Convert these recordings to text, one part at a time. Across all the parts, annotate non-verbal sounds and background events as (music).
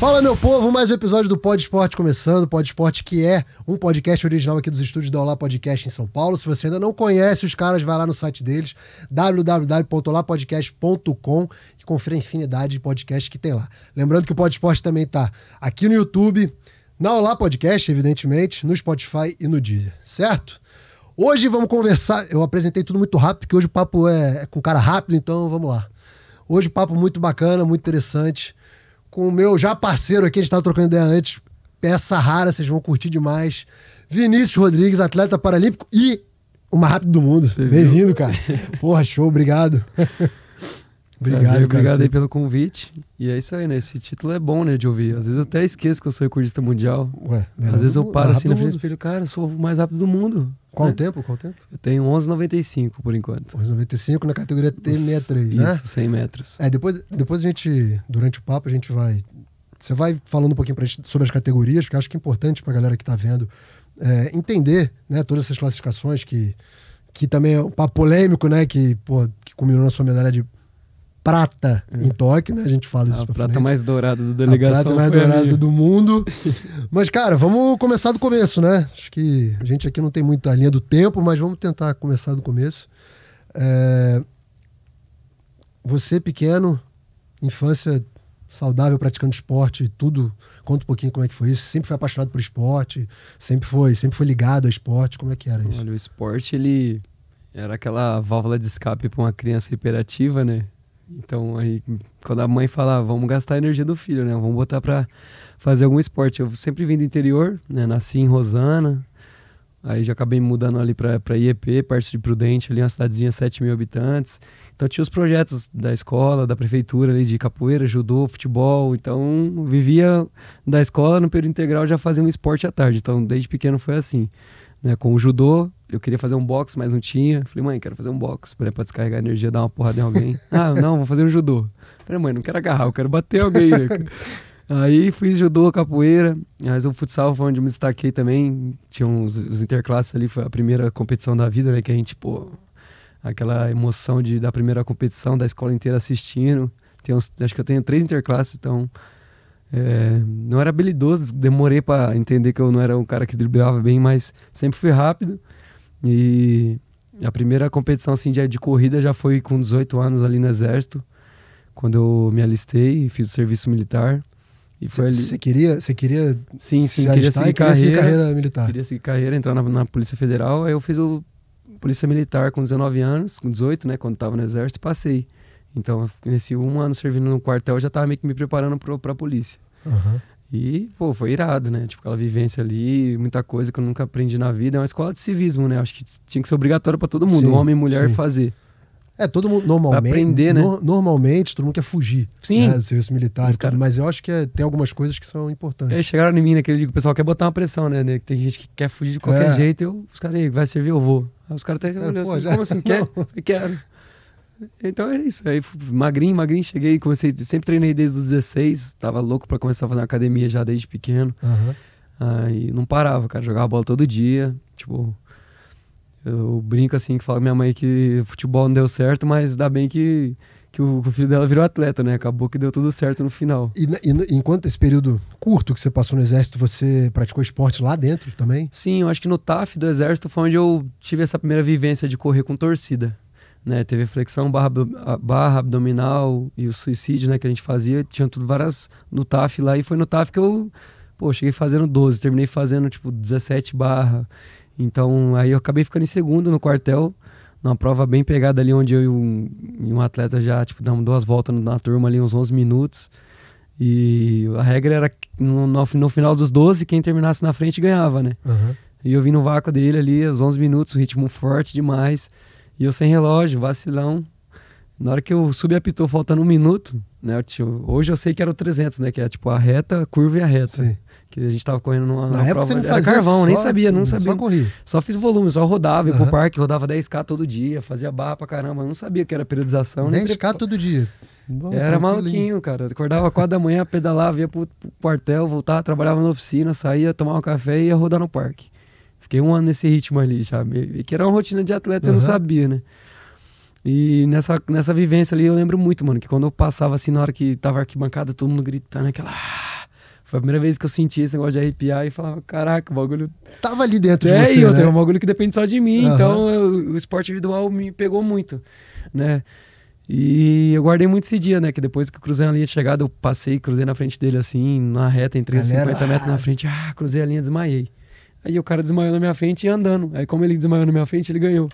Fala, meu povo, mais um episódio do Pod Esporte começando. Pod Esporte que é um podcast original aqui dos estúdios da Olá Podcast em São Paulo. Se você ainda não conhece os caras, vai lá no site deles, www.olapodcast.com e confira a infinidade de podcasts que tem lá. Lembrando que o Pod Esporte também está aqui no YouTube, na Olá Podcast, evidentemente, no Spotify e no Deezer, certo? Hoje vamos conversar. Eu apresentei tudo muito rápido, porque hoje o papo é, é com cara rápido, então vamos lá. Hoje papo muito bacana, muito interessante com o meu já parceiro aqui, a gente estava trocando ideia antes, peça rara, vocês vão curtir demais. Vinícius Rodrigues, atleta paralímpico e o mais rápido do mundo. Bem-vindo, cara. Porra, show, obrigado. (laughs) Obrigado, Prazer, obrigado aí pelo convite. E é isso aí, né? Esse título é bom, né, de ouvir. Às vezes eu até esqueço que eu sou recordista mundial. Ué, né, Às vezes eu paro assim na frente do espelho, cara, eu sou o mais rápido do mundo. Qual né? tempo? Qual tempo? Eu tenho 11,95 por enquanto. 11,95 na categoria T63, né? Isso, 100 metros. É, depois, depois a gente, durante o papo, a gente vai. Você vai falando um pouquinho pra gente sobre as categorias, que eu acho que é importante pra galera que tá vendo é, entender, né, todas essas classificações que, que também é um papo polêmico, né, que, pô, que culminou na sua medalha de prata é. em Tóquio, né? A gente fala isso. A prata frente. mais dourada da delegação. A prata mais dourada do mundo. (laughs) mas, cara, vamos começar do começo, né? Acho que a gente aqui não tem muita linha do tempo, mas vamos tentar começar do começo. É... Você, pequeno, infância saudável, praticando esporte e tudo. Conta um pouquinho como é que foi isso. Sempre foi apaixonado por esporte? Sempre foi, sempre foi ligado ao esporte? Como é que era isso? Olha, o esporte, ele era aquela válvula de escape para uma criança hiperativa, né? Então, aí, quando a mãe fala, ah, vamos gastar a energia do filho, né? Vamos botar para fazer algum esporte. Eu sempre vim do interior, né? Nasci em Rosana, aí já acabei mudando ali para IEP, parte de Prudente, ali uma cidadezinha 7 mil habitantes. Então, tinha os projetos da escola, da prefeitura ali de capoeira, judô, futebol. Então, vivia da escola, no período integral já fazia um esporte à tarde. Então, desde pequeno foi assim. Né? Com o judô, eu queria fazer um box, mas não tinha. Falei, mãe, quero fazer um box pra, né, pra descarregar energia, dar uma porrada em alguém. (laughs) ah, não, vou fazer um judô. Falei, mãe, não quero agarrar, eu quero bater alguém. Né? aí fiz judô, capoeira, mas o futsal foi onde me destaquei também. Tinha uns, os interclasses ali, foi a primeira competição da vida, né? Que a gente, pô, aquela emoção de, da primeira competição, da escola inteira assistindo. Tem uns, acho que eu tenho três interclasses, então. É, não era habilidoso, demorei para entender que eu não era um cara que driblava bem, mas sempre fui rápido. E a primeira competição assim, de, de corrida já foi com 18 anos ali no Exército, quando eu me alistei e fiz o serviço militar. E foi ali. Você queria, você queria sim, sim, se queria seguir, carreira, queria seguir carreira militar. Queria seguir carreira, entrar na, na, Polícia Federal. Aí eu fiz o Polícia Militar com 19 anos, com 18, né, quando estava no Exército, e passei. Então, nesse um ano servindo no quartel, eu já estava meio que me preparando para a polícia. Uhum. E, pô, foi irado, né? Tipo, aquela vivência ali, muita coisa que eu nunca aprendi na vida. É uma escola de civismo, né? Acho que tinha que ser obrigatório para todo mundo, sim, homem e mulher, sim. fazer. É, todo mundo, normalmente. aprender, né? No, normalmente, todo mundo quer fugir. Sim. Né, do serviço militar, mas, cara, mas eu acho que é, tem algumas coisas que são importantes. É, chegaram em mim naquele né, dia, o pessoal quer botar uma pressão, né? né tem gente que quer fugir de qualquer é. jeito, eu, os caras, vai servir, eu vou. Aí os caras até tá, assim, já... como assim, (laughs) quer? Quero. Então é isso. Aí magrinho, magrinho, cheguei, comecei. Sempre treinei desde os 16, tava louco para começar a fazer academia já desde pequeno. Uhum. Aí não parava, cara, jogava bola todo dia. Tipo, eu brinco assim, que falo minha mãe que futebol não deu certo, mas dá bem que, que o, filho dela virou atleta, né? Acabou que deu tudo certo no final. E, e enquanto esse período curto que você passou no exército, você praticou esporte lá dentro também? Sim, eu acho que no TAF do exército foi onde eu tive essa primeira vivência de correr com torcida né? Teve flexão, barra, barra abdominal e o suicídio, né? Que a gente fazia. Tinha tudo várias no TAF lá. E foi no TAF que eu, pô, cheguei fazendo 12. Terminei fazendo, tipo, 17 barra. Então, aí eu acabei ficando em segundo no quartel. Numa prova bem pegada ali, onde eu e um, um atleta já, tipo, damos duas voltas na turma ali, uns 11 minutos. E a regra era no, no, no, final dos 12, quem terminasse na frente ganhava, né? Uhum. E eu vim no vácuo dele ali, os 11 minutos, o ritmo forte demais. E eu sem relógio, vacilão. Na hora que eu subi pitou faltando um minuto, né? Eu, hoje eu sei que era o 300, né? Que é tipo a reta, a curva e a reta. Sim. Que a gente tava correndo numa, Na época prova. Você não era carvão, só, nem sabia, não sabia. Só Só fiz volume, só rodava, ia uhum. pro parque, rodava 10k todo dia, fazia barra pra caramba. Não sabia que era periodização. 10k pre... todo dia. Bom, era maluquinho, cara. Acordava 4 da manhã, pedalava, ia pro, pro quartel, voltava, trabalhava na oficina, saía, tomava um café e ia rodar no parque. Fiquei um ano nesse ritmo ali, sabe? E que era uma rotina de atleta, uhum. eu não sabia, né? E nessa, nessa vivência ali eu lembro muito, mano, que quando eu passava assim, na hora que tava arquibancada, todo mundo gritando, aquela. Ah". Foi a primeira vez que eu senti esse negócio de arrepiar e falava, caraca, o bagulho. Tava ali dentro é, de você. Né? É, né? tenho um bagulho que depende só de mim. Uhum. Então eu, o esporte individual me pegou muito, né? E eu guardei muito esse dia, né? Que depois que eu cruzei a linha de chegada, eu passei, cruzei na frente dele assim, na reta, entrei 50 metros na ah. frente, ah, cruzei a linha, desmaiei. Aí o cara desmaiou na minha frente e andando. Aí como ele desmaiou na minha frente, ele ganhou.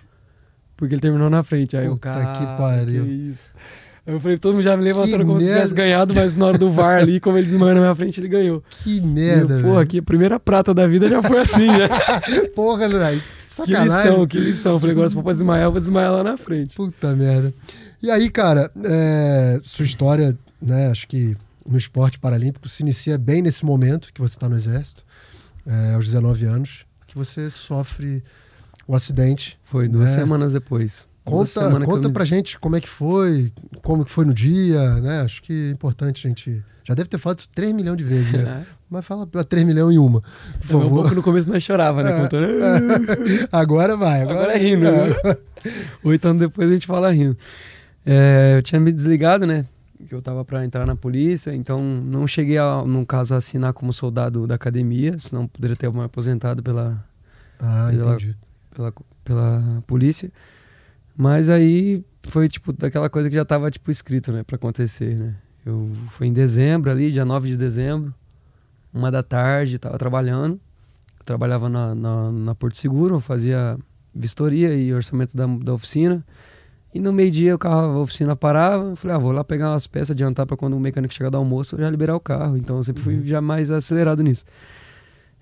Porque ele terminou na frente. Aí o cara. que pariu. Que isso. Aí eu falei, todo mundo já me levantou como merda. se tivesse ganhado, mas na hora do VAR ali, (laughs) como ele desmaiou na minha frente, ele ganhou. Que merda. E eu, porra, que a primeira prata da vida já foi assim, né? (laughs) porra, velho. Sacanagem. Que lição, que lição. Eu falei, agora se for pra desmaiar, eu vou desmaiar lá na frente. Puta merda. E aí, cara, é... sua história, né, acho que no esporte paralímpico se inicia bem nesse momento que você tá no exército é, aos 19 anos, que você sofre o acidente. Foi duas né? semanas depois. Conta, conta eu... pra gente como é que foi, como que foi no dia, né? Acho que é importante a gente. Já deve ter falado isso 3 milhões de vezes, né? (laughs) É. Mas fala 3 milhões e uma. Por favor. Pouco no começo nós chorava, né? É. Contando. Uh". (laughs) Agora vai. Agora, agora é rindo. É. Né? (laughs) Oito anos depois a gente fala rindo. Eh, eu tinha me desligado, né? que eu tava para entrar na polícia, então não cheguei a, no caso, a assinar como soldado da academia, senão poderia ter me aposentado pela, ah, pela, pela, pela, polícia. Mas aí foi tipo daquela coisa que já tava tipo escrito, né, para acontecer, né? Eu fui em dezembro ali, dia 9 de dezembro, uma da tarde, tava trabalhando. Eu trabalhava na, na, na Porto Seguro, fazia vistoria e orçamento da, da oficina. E no meio-dia o carro, a oficina parava, eu falei, ah, vou lá pegar umas peças, adiantar para quando o mecânico chegar do almoço, eu já liberar o carro. Então eu sempre fui uhum. já mais acelerado nisso.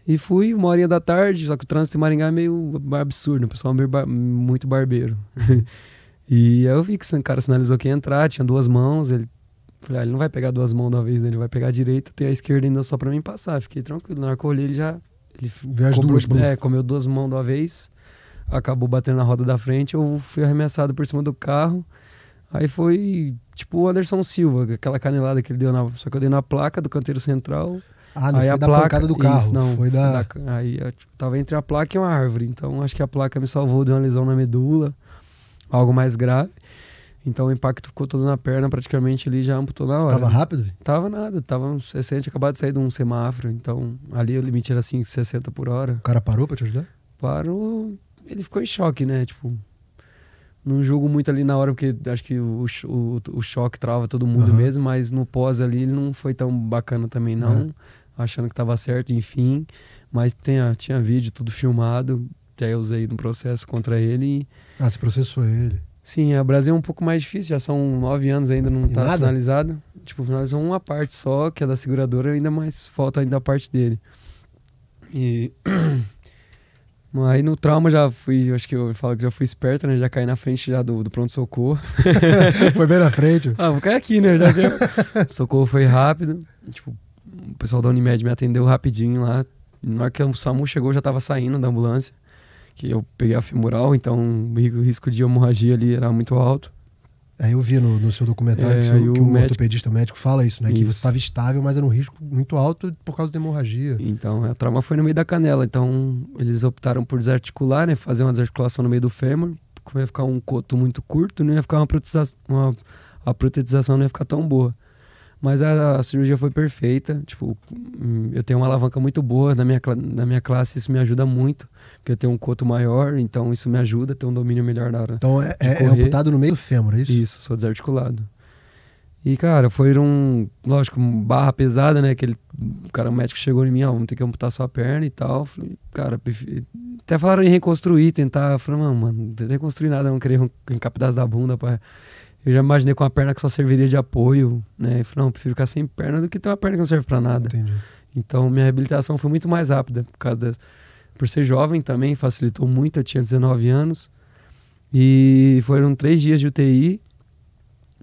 E fui uma horinha da tarde, só que o trânsito em Maringá é meio absurdo, o pessoal é meio bar muito barbeiro. (laughs) e aí eu vi que o cara sinalizou que ia entrar, tinha duas mãos, ele falei, ah, ele não vai pegar duas mãos da vez, né? ele vai pegar a direita, tem a esquerda ainda só para mim passar. Fiquei tranquilo, na hora que eu olhei ele já... Ele duas mãos. É, comeu duas mãos da vez acabou batendo na roda da frente, eu fui arremessado por cima do carro. Aí foi tipo o Anderson Silva, aquela canelada que ele deu na. Só que eu dei na placa do canteiro central. Ah, não aí foi a da placa, do carro. Isso, não, foi da... da... Aí eu tipo, tava entre a placa e uma árvore. Então acho que a placa me salvou de uma lesão na medula, algo mais grave. Então o impacto ficou todo na perna, praticamente ali já amputou na hora. Você tava rápido? estava Tava nada, tava 60, acabado de sair de um semáforo. Então ali o limite era 5, assim, 60 por hora. O cara parou pra te ajudar? Parou, ele ficou em choque, né? Tipo, não julgo muito ali na hora, porque acho que o, o, o choque trava todo mundo uhum. mesmo, mas no pós ali ele não foi tão bacana também, não. Uhum. Achando que tava certo, enfim. Mas tinha, tinha vídeo, tudo filmado, até eu usei no processo contra ele. Ah, você processou ele? Sim, a é, Brasil é um pouco mais difícil, já são nove anos ainda, não está finalizado. Tipo, finalizou uma parte só, que é da seguradora, ainda mais falta ainda a parte dele. E (clears throat) Aí no trauma já fui, acho que eu falo que já fui esperto, né? Já caí na frente já do, do pronto-socorro. (laughs) foi bem na frente. Ah, vou cair aqui, né? Já socorro foi rápido. Tipo, o pessoal da Unimed me atendeu rapidinho lá. Na hora que o SAMU chegou, já tava saindo da ambulância. Que eu peguei a femoral, então o risco de hemorragia ali era muito alto. É, eu vi no, no seu documentário é, que, seu, que o, o médico... ortopedista médico fala isso, né? Isso. Que você estava estável, mas era um risco muito alto por causa da hemorragia. Então, a trauma foi no meio da canela. Então, eles optaram por desarticular, né? Fazer uma desarticulação no meio do fêmur, porque ia ficar um coto muito curto, não ia ficar uma protetização, uma, a protetização não ia ficar tão boa. Mas a, a, cirurgia foi perfeita. Tipo, hum, eu tenho uma alavanca muito boa na minha, na minha classe, isso me ajuda muito. Porque eu tenho um coto maior, então isso me ajuda a ter um domínio melhor na hora. Então é, é, é amputado no meio do fêmur, é isso? Isso, sou desarticulado. E, cara, foi um lógico, barra pesada, né? Aquele cara, o médico chegou em mim, ó, vamos ter que amputar sua perna e tal. Falei, cara, até falaram em reconstruir, tentar. Eu falei, não, mano, não tem reconstruir nada, não querer arrancar da bunda pra eu já imaginei com uma perna que só serviria de apoio, né? Eu falei, não, prefiro ficar sem perna do que ter uma perna que não serve para nada. Entendi. Então, minha reabilitação foi muito mais rápida por causa da... por ser jovem também, facilitou muito, eu tinha 19 anos. E foram três dias de UTI,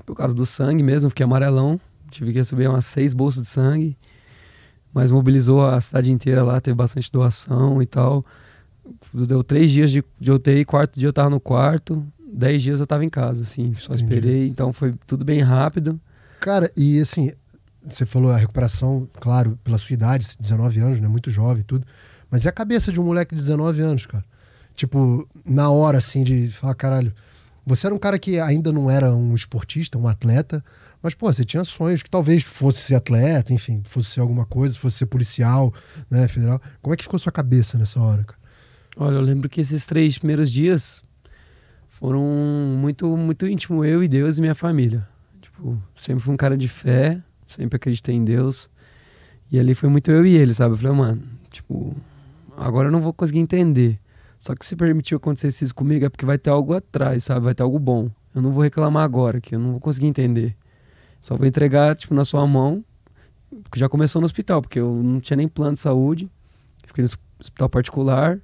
por causa do sangue mesmo, fiquei amarelão. Tive que receber umas seis bolsas de sangue, mas mobilizou a cidade inteira lá, teve bastante doação e tal. Deu três dias de, de UTI, quarto dia eu tava no quarto. 10 dias eu tava em casa, assim, só Entendi. esperei, então foi tudo bem rápido. Cara, e assim, você falou a recuperação, claro, pela sua idade, 19 anos, né? Muito jovem tudo. Mas é a cabeça de um moleque de 19 anos, cara? Tipo, na hora, assim, de falar, caralho. Você era um cara que ainda não era um esportista, um atleta, mas, pô, você tinha sonhos que talvez fosse ser atleta, enfim, fosse ser alguma coisa, fosse ser policial, né, federal. Como é que ficou sua cabeça nessa hora, cara? Olha, eu lembro que esses três primeiros dias foram muito, muito íntimo eu e Deus e minha família. Tipo, sempre fui um cara de fé, sempre acreditei em Deus. E ali foi muito eu e ele, sabe? Eu falei, mano, tipo, agora eu não vou conseguir entender. Só que se permitiu acontecer isso comigo é porque vai ter algo atrás, sabe? Vai ter algo bom. Eu não vou reclamar agora, que eu não vou conseguir entender. Só vou entregar, tipo, na sua mão. Porque já começou no hospital, porque eu não tinha nem plano de saúde. Fiquei no hospital particular.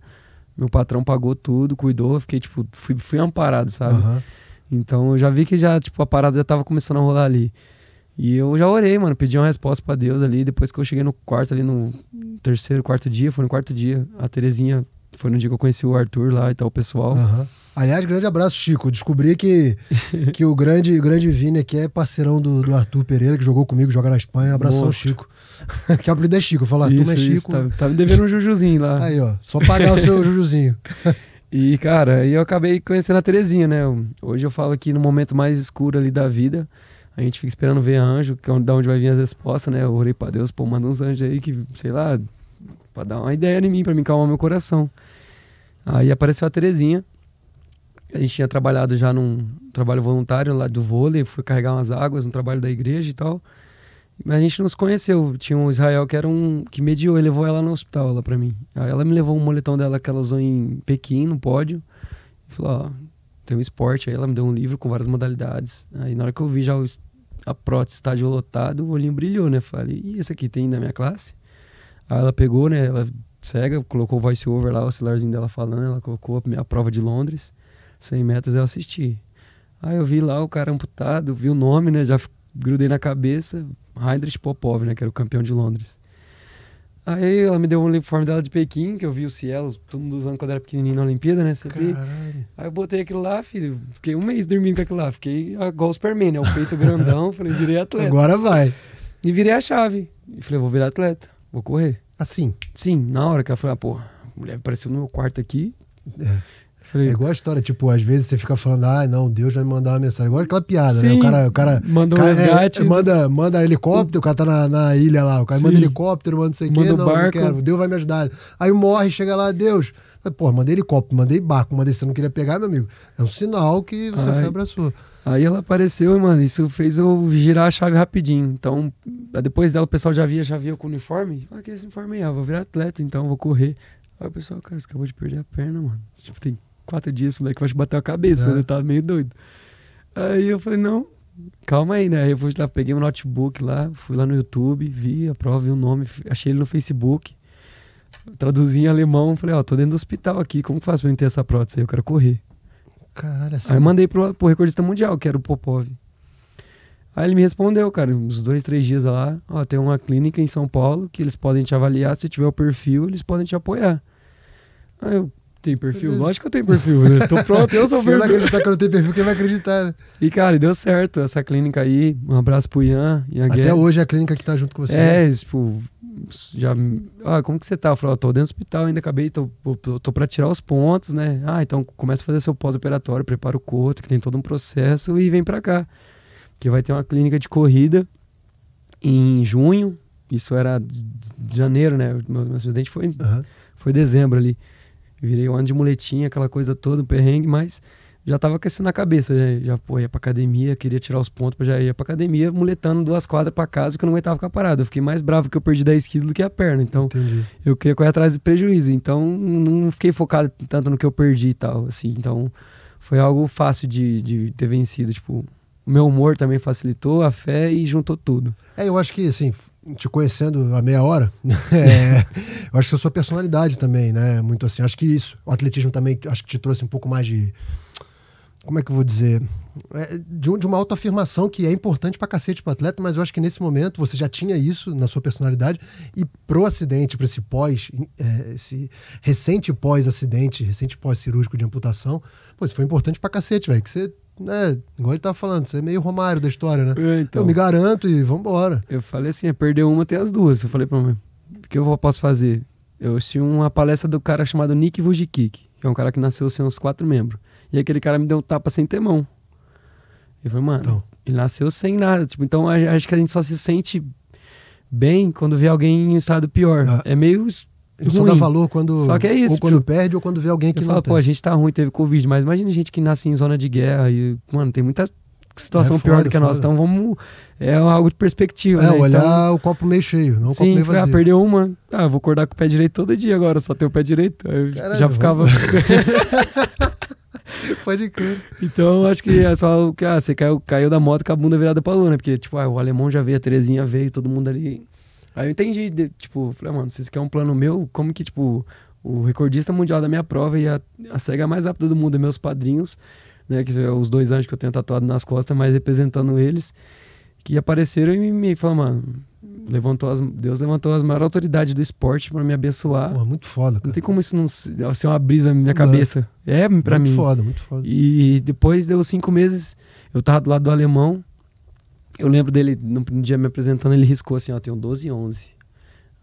Meu patrão pagou tudo, cuidou, fiquei, tipo, fui, fui amparado, sabe? Uhum. Então eu já vi que já, tipo, a parada já tava começando a rolar ali. E eu já orei, mano, pedi uma resposta para Deus ali. Depois que eu cheguei no quarto ali, no terceiro, quarto dia, foi no quarto dia. A Terezinha foi no dia que eu conheci o Arthur lá e tal, o pessoal. Uhum. Aliás, grande abraço, Chico. Descobri que, (laughs) que o grande, grande Vini aqui é parceirão do, do Arthur Pereira, que jogou comigo, joga na Espanha. Abração, Monstro. Chico. (laughs) que apelido é Chico, falar Arthur, ah, é isso, mas é Chico. Tá, tá me devendo um jujuzinho lá. Aí, ó. Só pagar o seu (laughs) jujuzinho. E, cara, eu acabei conhecendo a Terezinha, né? Hoje eu falo que no momento mais escuro ali da vida, a gente fica esperando ver anjo, que é da onde vai vir as respostas, né? Eu orei pra Deus, pô, manda uns anjos aí que, sei lá, pra dar uma ideia em mim, pra me calmar meu coração. Aí apareceu a Terezinha, a gente tinha trabalhado já num trabalho voluntário lá do vôlei, fui carregar umas águas, um trabalho da igreja e tal. Mas a gente não se conheceu. Tinha um Israel que era um que mediou, ele levou ela no hospital lá para mim. Aí ela me levou um moletom dela que ela usou em Pequim, no pódio. E falou: "Ó, tem um esporte". Aí ela me deu um livro com várias modalidades. Aí na hora que eu vi já o, a prótese estádio lotado, o olhinho brilhou, né? Falei: "E esse aqui tem na minha classe?". Aí ela pegou, né, ela cega, colocou o voice over lá, o celularzinho dela falando, ela colocou a minha prova de Londres. 100 metros eu assisti. Aí eu vi lá o cara amputado, vi o nome, né? Já grudei na cabeça. Heinrich Popov, né? Que era o campeão de Londres. Aí ela me deu um uniforme dela de Pequim, que eu vi o Cielo, todo mundo usando quando era pequenininho na Olimpíada, né? Você Aí eu botei aquilo lá, filho. Fiquei um mês dormindo com aquilo lá. Fiquei igual o Superman, né? O peito grandão. (laughs) falei, virei atleta. Agora vai. E virei a chave. E falei, vou virar atleta, vou correr. Assim? Sim, na hora que ela falou, ah, pô, a mulher apareceu no meu quarto aqui. É. Falei, é igual a história, tipo, às vezes você fica falando, ah, não, Deus vai me mandar uma mensagem. Igual aquela piada, Sim, né? O cara, o cara manda um cara, é, resgate. É, manda, manda helicóptero, o cara tá na, na ilha lá. O cara Sim. manda helicóptero, manda não sei o quê. Não, barco. não quero, Deus vai me ajudar. Aí morre, chega lá, Deus. Pô, mandei helicóptero, mandei barco, mandei você não queria pegar, meu amigo. É um sinal que você Ai. foi abraçou. Aí ela apareceu mano, isso fez eu girar a chave rapidinho. Então, depois dela, o pessoal já via, já via com o uniforme. Ah, que esse uniforme aí, ah, vou virar atleta, então vou correr. Aí o pessoal, cara, você acabou de perder a perna, mano. Tipo, tem quatro dias, moleque vai te bater a cabeça, é. né? Tá meio doido. Aí eu falei, não, calma aí, né? Aí eu fui lá, peguei um notebook lá, fui lá no YouTube, vi a prova, vi o nome, achei ele no Facebook. Traduzi em alemão, falei, ó, oh, tô dentro do hospital aqui, como que faço pra eu ter essa prótese aí? Eu quero correr. Caralho, assim. Aí mandei pro, pro recordista mundial, que era o Popov. Aí ele me respondeu, cara, uns dois, três dias lá, ó, tem uma clínica em São Paulo que eles podem te avaliar, se tiver o perfil, eles podem te apoiar. Aí eu, tem perfil? Beleza. Uhum. Lógico que eu tenho perfil, né? Tô pronto, eu (laughs) sou Se perfil. Se eu não acreditar que eu não tenho perfil, quem vai acreditar, né? E, cara, deu certo essa clínica aí. Um abraço pro Ian e a Até Guedes. hoje é a clínica que tá junto com você. É, né? tipo, já. Ah, como que você tá? Eu falo, tô dentro do hospital, ainda acabei, tô, tô, pra tirar os pontos, né? Ah, então começa a fazer seu pós-operatório, prepara o corpo, que tem todo um processo, e vem pra cá. Que vai ter uma clínica de corrida em junho. Isso era de janeiro, né? Meu, meu acidente foi, uhum. foi dezembro ali. Virei um ano de muletinha, aquela coisa toda, um perrengue, mas já tava com isso na cabeça, né? Já, pô, ia pra academia, queria tirar os pontos, já ia pra academia, muletando duas quadras pra casa, porque eu não aguentava ficar parado. Eu fiquei mais bravo que eu perdi 10 quilos do que a perna. Então, Entendi. eu queria correr atrás de prejuízo. Então, não fiquei focado tanto no que eu perdi e tal, assim. Então, foi algo fácil de, de ter vencido. Tipo, o meu humor também facilitou, a fé e juntou tudo. É, eu acho que, assim, te conhecendo há meia hora, (laughs) é, eu acho que a sua personalidade também, né? Muito assim. Acho que isso, o atletismo também, acho que te trouxe um pouco mais de. Como é que eu vou dizer? É, de, de uma autoafirmação que é importante para cacete para atleta, mas eu acho que nesse momento você já tinha isso na sua personalidade e pro acidente, para esse pós, é, esse recente pós-acidente, recente pós-cirúrgico de amputação, pô, isso foi importante para cacete, velho, que você né, igual ele tá falando, você é meio Romário da história, né? É, então. Eu me garanto e vambora. Eu falei assim, é perder uma tem as duas. Eu falei pra mim, o que eu posso fazer? Eu assisti uma palestra do cara chamado Nick Vujicic, que é um cara que nasceu sem uns quatro membros. E aquele cara me deu um tapa sem ter mão. Eu falei, mano, então. ele nasceu sem nada. Tipo, então acho que a gente só se sente bem quando vê alguém em um estado pior. Ah. É meio ele ruim. só dá valor quando, só que é isso, ou quando tipo, perde ou quando vê alguém que não fala, tem. pô, a gente tá ruim, teve Covid, mas imagina gente que nasce em zona de guerra e, mano, tem muita situação é, foda, pior do que a nossa. Então vamos. É algo de perspectiva. É, né? olhar então, o copo meio cheio, não o sim, copo meio tipo, ah, vazio. Ah, perdeu uma. Ah, vou acordar com o pé direito todo dia agora, só ter o pé direito. Aí Caralho, já ficava. (laughs) Pode crer. Então, acho que é só que ah, você caiu, caiu da moto com a bunda virada pra luna, né? porque, tipo, ah, o alemão já veio, a Terezinha veio, todo mundo ali Aí eu entendi, de, tipo, falei, ah, mano, vocês querem é um plano meu? Como que, tipo, o recordista mundial da minha prova e a, a cega mais rápida do mundo, é meus padrinhos, né? Que é os dois anjos que eu tenho tatuado nas costas, mas representando eles, que apareceram e me, me falaram, mano, levantou as, Deus levantou as maiores autoridades do esporte para me abençoar. Pô, muito foda, cara. Não tem como isso não ser assim, é uma brisa na minha não cabeça. É, é para mim. Muito foda, muito foda. E depois deu cinco meses, eu tava do lado do alemão, eu lembro dele, no dia me apresentando, ele riscou assim, ó, tenho 12 e 11.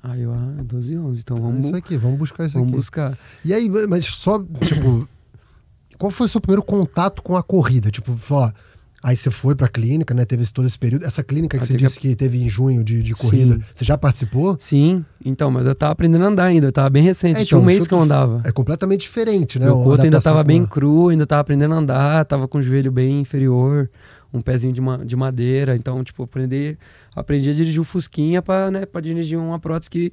Aí eu, ah, 12 e 11, então ah, vamos... Isso aqui, vamos buscar isso vamos aqui. buscar. E aí, mas só, tipo, qual foi o seu primeiro contato com a corrida? Tipo, falar... Ah, aí você foi pra clínica, né? Teve todo esse período. Essa clínica que ah, você disse que... teve em junho de, de corrida, Sim. você já participou? Sim, então, mas eu tava aprendendo a andar ainda, eu tava bem recente, é, então, tinha um mês que eu andava. É completamente diferente, né? O corpo ainda tava bem cru, ainda tava aprendendo a andar, tava com o joelho bem inferior, um pezinho de, ma de madeira. Então, tipo, aprendi, aprendi a dirigir o Fusquinha para né, dirigir uma prótese que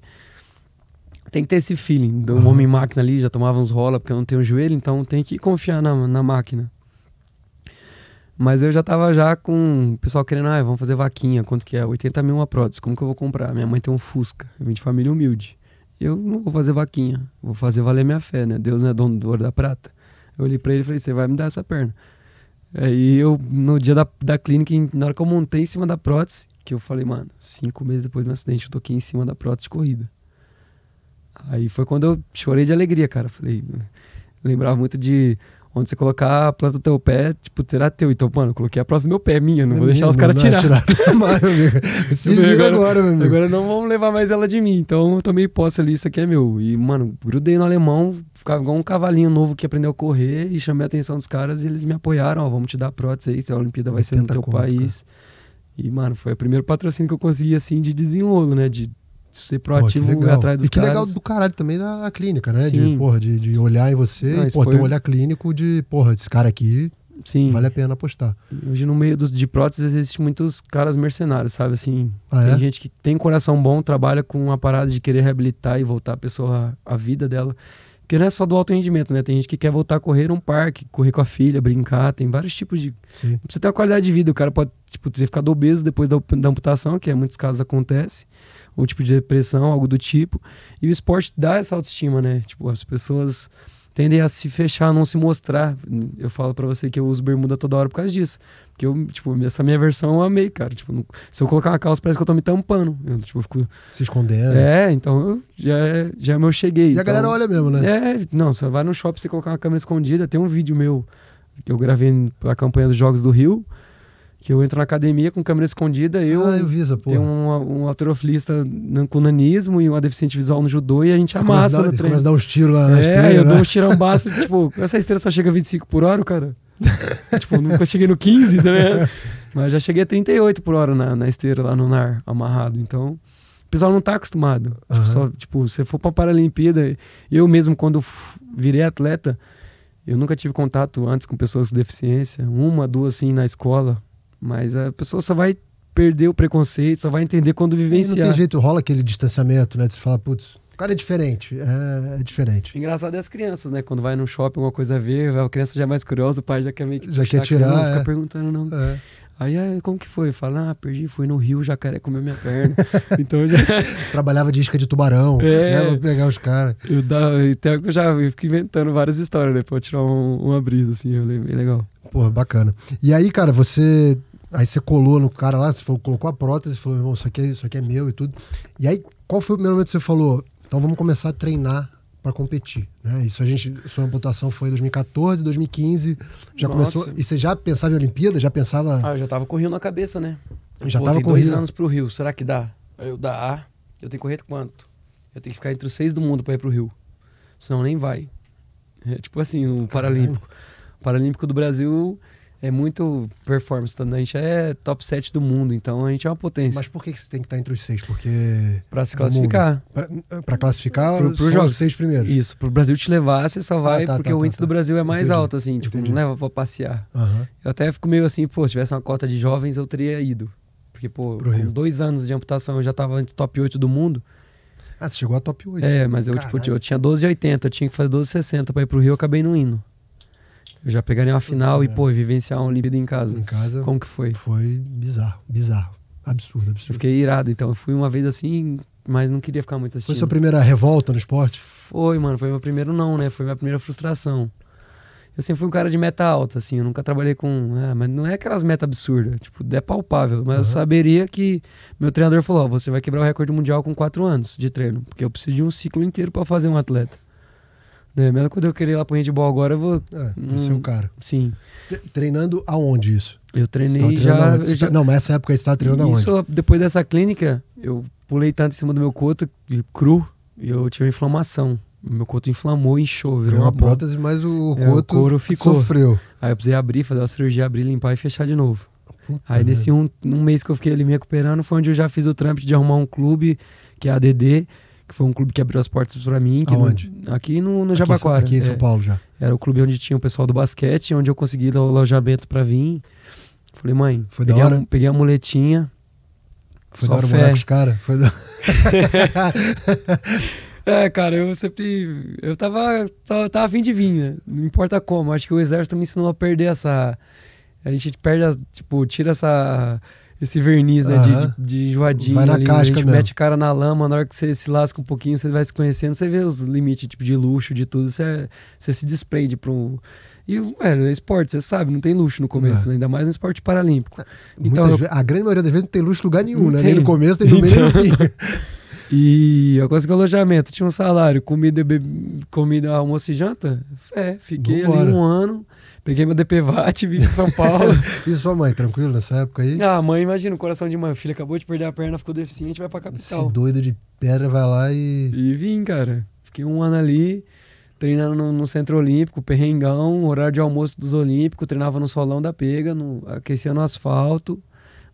tem que ter esse feeling do então, homem máquina ali. Já tomava uns rola porque eu não tenho joelho, então tem que confiar na, na máquina. Mas eu já tava já com o pessoal querendo, ah, vamos fazer vaquinha, quanto que é? 80 mil uma prótese, como que eu vou comprar? Minha mãe tem um Fusca, eu vim de família humilde. Eu não vou fazer vaquinha, vou fazer valer minha fé, né? Deus não é dono do ouro da prata. Eu olhei pra ele e falei, você vai me dar essa perna. Aí eu, no dia da, da clínica, na hora que eu montei em cima da prótese, que eu falei, mano, cinco meses depois do meu acidente, eu tô aqui em cima da prótese de corrida. Aí foi quando eu chorei de alegria, cara. Falei, lembrava muito de Onde você colocar a planta do teu pé, tipo, será teu. Então, mano, coloquei a próxima do meu pé, é minha. Não é vou minha, deixar os caras tirar. tirar. (laughs) Se vira agora, agora, meu amigo. Agora não vão levar mais ela de mim. Então, eu tomei posse ali, isso aqui é meu. E, mano, grudei no alemão, ficava igual um cavalinho novo que aprendeu a correr e chamei a atenção dos caras e eles me apoiaram. Ó, vamos te dar prótese aí, se a Olimpíada vai ser no teu país. Cara. E, mano, foi o primeiro patrocínio que eu consegui, assim, de desenrolo, né? De ser proativo pô, atrás dos caras. E que caras. legal do caralho também da clínica, né? De, porra, de, de olhar em você Não, e, foi... ter um olhar clínico de, porra, esse cara aqui Sim. vale a pena apostar. Hoje no meio dos de próteses existem muitos caras mercenários, sabe? Assim, ah, é? tem é? gente que tem coração bom, trabalha com uma parada de querer reabilitar e voltar a pessoa à vida dela. Porque não é só do alto rendimento, né? Tem gente que quer voltar a correr num parque, correr com a filha, brincar, tem vários tipos de. Sim. Você tem uma qualidade de vida, o cara pode, tipo, ter ficado obeso depois da, da amputação, que em é, muitos casos acontece um tipo de depressão, algo do tipo. E o esporte dá essa autoestima, né? Tipo, as pessoas tendem a se fechar, não se mostrar. Eu falo para você que eu uso bermuda toda hora por causa disso. Porque eu, tipo, essa minha versão eu amei, cara. Tipo, não, se eu colocar uma calça, parece que eu tô me tampando. Eu, tipo, eu fico... Se escondendo. É, então eu, já, é, já é eu cheguei. E então... a galera olha mesmo, né? É, não, você vai no shopping, você colocar uma câmera escondida. Tem um vídeo meu que eu gravei a campanha dos Jogos do Rio que eu entro na academia com câmera escondida. Eu, ah, eu Tenho um, um alterofilista com nanismo e uma deficiente visual no judô e a gente você amassa dá, no treino. Começa dá uns tiros lá na é, esteira, eu né? dou uns tirambaço. (laughs) tipo, essa esteira só chega a 25 por hora, cara. (laughs) tipo, nunca cheguei no 15, né? (laughs) Mas já cheguei a 38 por hora na, na esteira lá no NAR, amarrado. Então, o pessoal não tá acostumado. Uhum. Tipo, só, tipo, se for pra Paralimpíada, eu mesmo quando virei atleta, eu nunca tive contato antes com pessoas com deficiência. Uma, duas, assim, na escola mas a pessoa só vai perder o preconceito, só vai entender quando vivenciar. E não tem jeito, rola aquele distanciamento, né? De se falar, putz, o cara é diferente. É, é diferente. Engraçado é as crianças, né? Quando vai num shopping, alguma coisa a ver, a criança já é mais curiosa, o pai já quer meio que já quer tirar, criança, é. fica perguntando, não. É. Aí, ah, como que foi? Fala, ah, perdi, fui no rio, o jacaré comeu minha perna. (laughs) então já... (laughs) Trabalhava de isca de tubarão, é... né? pegar os caras. Eu, então, eu já fico inventando várias histórias, né? Pra tirar um, uma brisa, assim, eu legal. Porra, bacana. E aí, cara, você Aí você colou no cara lá, você falou, colocou a prótese, falou, irmão, isso aqui, é, isso aqui é meu e tudo. E aí, qual foi o primeiro momento que você falou? Então vamos começar a treinar para competir, né? Isso a gente, sua amputação foi em 2014, 2015, já Nossa. começou. E você já pensava em Olimpíada? Já pensava? Ah, eu já tava com o Rio na cabeça, né? Eu já tava com dois Rio. anos pro Rio. Será que dá? Eu dá, eu tenho que correr quanto? Eu tenho que ficar entre os seis do mundo para ir pro Rio. Senão nem vai. É tipo assim, o Paralímpico. Paralímpico do Brasil é muito performance. Tá? A gente é top 7 do mundo, então a gente é uma potência. Mas por que, você tem que estar tá entre os seis? Porque. Pra se classificar. Pra, eh, pra, classificar pro, pro jogo. os seis primeiros. Isso, pro Brasil te levar, você só ah, vai, ah, tá, porque tá, o índice do Brasil é mais Entendi. alto, assim, tipo, Entendi. não leva pra passear. Uhum. Eu até fico meio assim, pô, se tivesse uma cota de jovens, eu teria ido. Porque, pô, Pro com Rio. dois anos de amputação eu já tava entre top 8 do mundo. Ah, você chegou a top 8. É, mas eu, tipo, eu tinha 12,80, eu tinha que fazer 12,60 pra ir pro Rio, eu acabei não indo. Eu já pegaria uma final e, é. pô, vivenciar um líbido em casa. Em casa. Como que foi? Foi bizarro, bizarro. Absurdo, absurdo. Eu fiquei irado, então. Eu fui uma vez assim, mas não queria ficar muito assistindo. Foi sua primeira revolta no esporte? Foi, mano. Foi meu primeiro não, né? Foi minha primeira frustração. Eu sempre fui um cara de meta alta, assim. Eu nunca trabalhei com. Ah, mas não é aquelas metas absurdas. Tipo, é palpável. Mas uhum. eu saberia que. Meu treinador falou: oh, você vai quebrar o recorde mundial com quatro anos de treino. Porque eu preciso de um ciclo inteiro para fazer um atleta. Né? Mesmo quando eu querer ir lá pro handball agora, eu vou. É, ah, hum, seu cara. Sim. Treinando aonde isso? Eu treinei tá já, eu tá, já, Não, mas essa época você estava tá treinando isso, aonde? Isso, depois dessa clínica, eu pulei tanto em cima do meu coto, cru, e eu tive inflamação. Meu coto inflamou, inchou, virou uma, uma prótese, mas o é, coto o couro ficou. sofreu. Aí eu precisei abrir, fazer uma cirurgia, abrir, limpar e fechar de novo. Puta aí nesse né? um, um mês que eu fiquei ali me recuperando, foi onde eu já fiz o trâmite de arrumar um clube, que é a ADD que foi um clube que abriu as portas para mim. Aonde? No, aqui no, no Jabaquara. Aqui, em São é. Paulo já. É, era o clube onde tinha o pessoal do basquete, onde eu consegui o alojamento para vir. Falei, mãe, foi peguei, da hora? A, peguei a muletinha. Foi da hora fé. morar com os caras? Foi da... (laughs) É, cara, eu sempre. Eu tava, tava, tava afim de vir, né? Não importa como. Acho que o exército me ensinou a perder essa. A gente perde, a, tipo, tira essa esse verniz, né? De, de, de joadinho. Vai na ali, né, casca a gente mesmo. mete cara na lama, na hora que você se lasca um pouquinho, você vai se conhecendo, você vê os limites tipo, de luxo, de tudo, você, é, você se desprende para um. E, velho, é esporte, você sabe, não tem luxo no começo, é. né? ainda mais no esporte paralímpico. É, então, eu... A grande maioria das vezes não tem luxo em lugar nenhum, não né? Tem. Nem no começo, nem no meio, e nem no fim. (laughs) E eu consegui alojamento, tinha um salário, comida, comida almoço e janta. É, fiquei Vambora. ali um ano Peguei meu DPVAT, vim para São Paulo. (laughs) e sua mãe, tranquilo nessa época aí? Ah, mãe, imagina, o coração de mãe. Filha acabou de perder a perna, ficou deficiente, vai pra capital. Esse doido de pedra vai lá e. E vim, cara. Fiquei um ano ali, treinando no, no Centro Olímpico, perrengão, horário de almoço dos Olímpicos, treinava no solão da pega, no, aquecia no asfalto.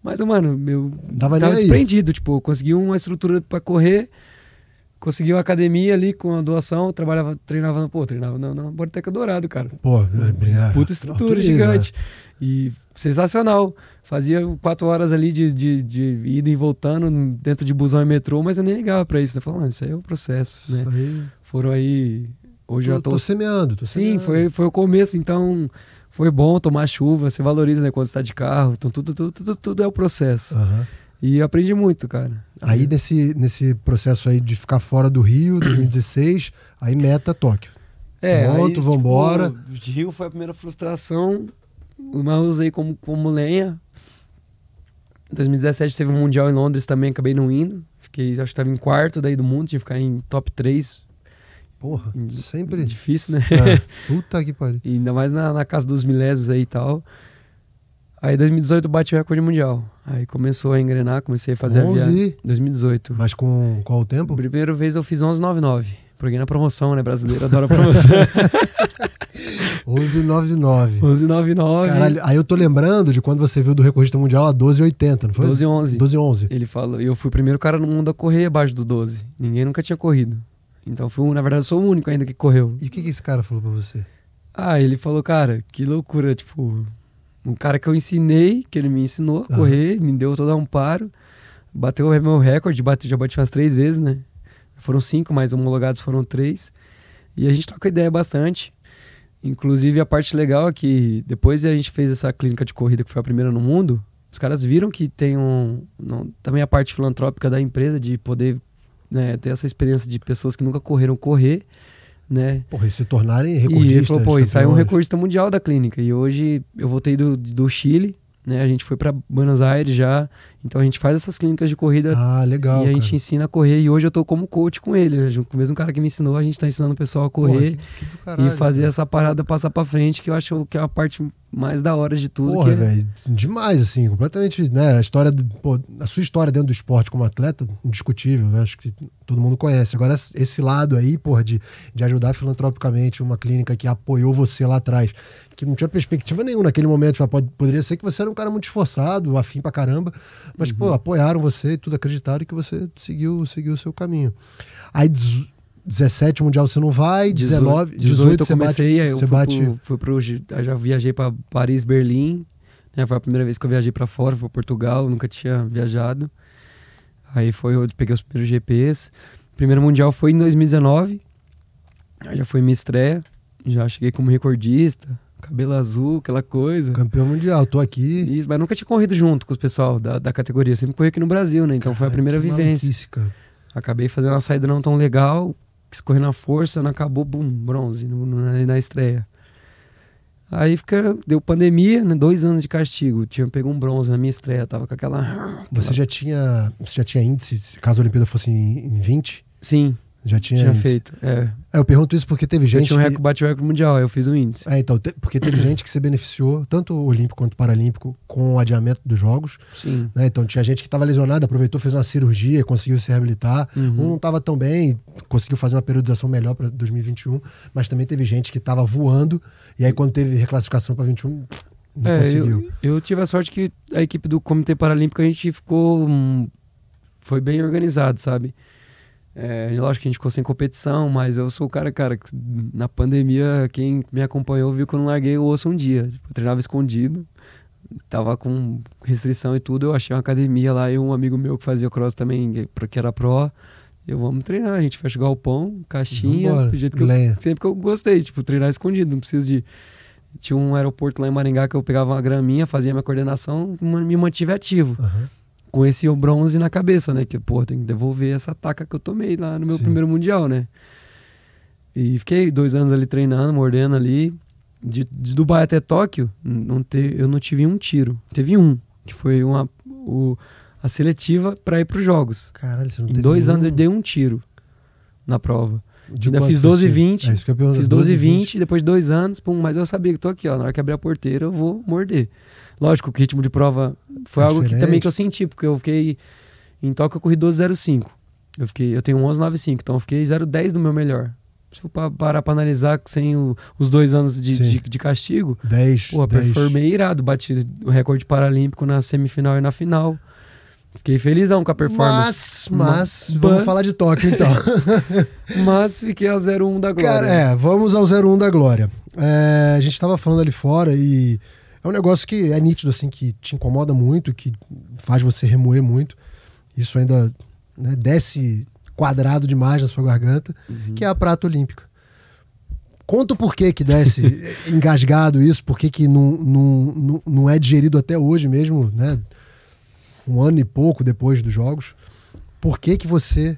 Mas, mano, meu. Dava tava desprendido, tipo, consegui uma estrutura para correr consegui uma academia ali com a doação, trabalhava, treinava, pô, treinava na, na Boteca Dourado, cara. Pô, obrigado. Puta estrutura altura, gigante. Né? E sensacional. Fazia quatro horas ali de, de, de ida e voltando dentro de busão e metrô, mas eu nem ligava pra isso. Né? falando mano, isso aí é o processo, né? Isso aí... Foram aí. Hoje eu, tô... tô semeando, tô Sim, foi, foi o começo, então foi bom tomar chuva, você valoriza, né, quando está de carro. Então tudo, tudo, tudo, tudo é o processo. Uhum. E aprendi muito, cara. Aí nesse, nesse processo aí de ficar fora do Rio, 2016, (clears throat) aí meta Tóquio. É, Monto, aí, tipo, vambora. Tipo, Rio foi a primeira frustração, mas usei como, como lenha. Em 2017 teve um Mundial em Londres também, acabei não indo. Fiquei, acho que estava em quarto daí do mundo, tinha que ficar em top 3. Porra, sempre. Difícil, né? É, (laughs) puta que pariu. ainda mais na, na casa dos milésios aí e tal. Aí 2018 bati o recorde mundial. Aí começou a engrenar, comecei a fazer 11. a viagem. 2018. Mas com qual o tempo? Primeira vez eu fiz 11,99. Porque na promoção, né? Brasileiro adora promoção. 11,99. (laughs) 11,99. Caralho, aí eu tô lembrando de quando você viu do recordista mundial a 12,80, não foi? 12,11. 12,11. Ele falou, eu fui o primeiro cara no mundo a correr abaixo do 12. Ninguém nunca tinha corrido. Então, fui, na verdade, eu sou o único ainda que correu. E o que, que esse cara falou pra você? Ah, ele falou, cara, que loucura, tipo, um cara que eu ensinei, que ele me ensinou a correr, uhum. me deu todo amparo. Bateu meu recorde, bate, já bati umas três vezes, né? Foram cinco, mas homologados foram três. E a gente troca ideia bastante. Inclusive, a parte legal é que depois a gente fez essa clínica de corrida, que foi a primeira no mundo, os caras viram que tem um, também a parte filantrópica da empresa, de poder né, ter essa experiência de pessoas que nunca correram correr né? Porra, e se tornarem recordistas. E ele falou, pô, e saiu um recordista mundial da clínica. E hoje eu voltei do, do Chile, né? A gente foi para Buenos Aires já então a gente faz essas clínicas de corrida. Ah, legal. E a cara. gente ensina a correr. E hoje eu tô como coach com ele. Né, com o mesmo cara que me ensinou, a gente tá ensinando o pessoal a correr Porra, que, que caralho, e fazer cara. essa parada passar para frente, que eu acho que é a parte mais da hora de tudo. Porra, que... É velho, demais, assim, completamente, né? A história do, pô, a sua história dentro do esporte como atleta, indiscutível, né? acho que todo mundo conhece. Agora, esse lado aí, porra, de, de ajudar filantropicamente uma clínica que apoiou você lá atrás, que não tinha perspectiva nenhuma naquele momento, tipo, ah, pode, poderia ser que você era um cara muito esforçado, afim pra caramba, mas, uhum. pô, apoiaram você e tudo, acreditaram que você seguiu, seguiu o seu caminho. Aí, 17 Mundial você não vai, 19, 18, 18 você comecei, bate... Eu fui, bate... Pro, fui pro, já viajei para Paris, Berlim, né? foi a primeira vez que eu viajei para fora, para Portugal, nunca tinha viajado. Aí foi, onde peguei os primeiros GPs. primeiro Mundial foi em 2019, já foi minha estreia, já cheguei como recordista, cabelo azul, aquela coisa. Campeão mundial, tô aqui. Isso, mas nunca tinha corrido junto com o pessoal da, da categoria, sempre corri aqui no Brasil, né? Então cara, foi a primeira vivência. Cara. Acabei fazendo uma saída não tão legal, quis correr na força, não acabou, bum, bronze no, na, na, estreia. Aí fica, deu pandemia, né? dois anos de castigo. Tinha pegou um bronze na minha estreia, tava com aquela. aquela... Você já tinha. Você já tinha índice, caso a Olimpíada fosse em, em 20? Sim. Já tinha, tinha feito, é. é. Eu pergunto isso porque teve gente. Eu tinha um que... bate recorde mundial, eu fiz um índice. É, então, te... porque teve (clears throat) gente que se beneficiou, tanto olímpico quanto paralímpico, com o adiamento dos jogos. Sim. Né? Então, tinha gente que estava lesionada, aproveitou, fez uma cirurgia, conseguiu se reabilitar. Uhum. Um não estava tão bem, conseguiu fazer uma periodização melhor para 2021. Mas também teve gente que estava voando, e aí, quando teve reclassificação para 21, não é, conseguiu. Eu, eu tive a sorte que a equipe do Comitê Paralímpico, a gente ficou. Hum, foi bem organizado, sabe? É, lógico que a gente ficou sem competição, mas eu sou o cara, cara, que na pandemia, quem me acompanhou viu que eu não larguei o osso um dia. Tipo, eu treinava escondido, tava com restrição e tudo. Eu achei uma academia lá e um amigo meu que fazia cross também, que era pró. Eu vamos treinar, a gente fecha o galpão, caixinha, Vambora, do jeito que eu, sempre que eu gostei, tipo, treinar escondido, não precisa de. Tinha um aeroporto lá em Maringá que eu pegava uma graminha, fazia minha coordenação, me mantive ativo. Uhum com esse bronze na cabeça, né? Que, pô, tem que devolver essa taca que eu tomei lá no meu Sim. primeiro mundial, né? E fiquei dois anos ali treinando, mordendo ali. De, de Dubai até Tóquio, não te, eu não tive um tiro. Teve um, que foi uma, o, a seletiva para ir para os Jogos. Caralho, você não teve Em dois nenhum. anos eu dei um tiro na prova. De Ainda fiz 12 e 20. É, isso fiz 12 e 20, 20, depois de dois anos, pum, mas eu sabia que tô aqui, ó. Na hora que abrir a porteira, eu vou morder. Lógico que o ritmo de prova foi é algo diferente. que também que eu senti, porque eu fiquei em toca corri 12.05. Eu fiquei, eu tenho 11.95, então eu fiquei 0.10 do meu melhor. Se for parar pra analisar sem o, os dois anos de, de, de, castigo, 10, pô, 10. performei irado, bati o recorde paralímpico na semifinal e na final. Fiquei felizão com a performance. Mas, mas, vamos falar de toque então. (laughs) mas fiquei ao 01 da glória. Cara, é, vamos ao 01 da glória. É, a gente estava falando ali fora e é um negócio que é nítido, assim, que te incomoda muito, que faz você remoer muito. Isso ainda né, desce quadrado demais na sua garganta, uhum. que é a prata olímpica. Conta o porquê que desce (laughs) engasgado isso, porquê que não, não, não, não é digerido até hoje mesmo, né? Um ano e pouco depois dos jogos. Por que, que você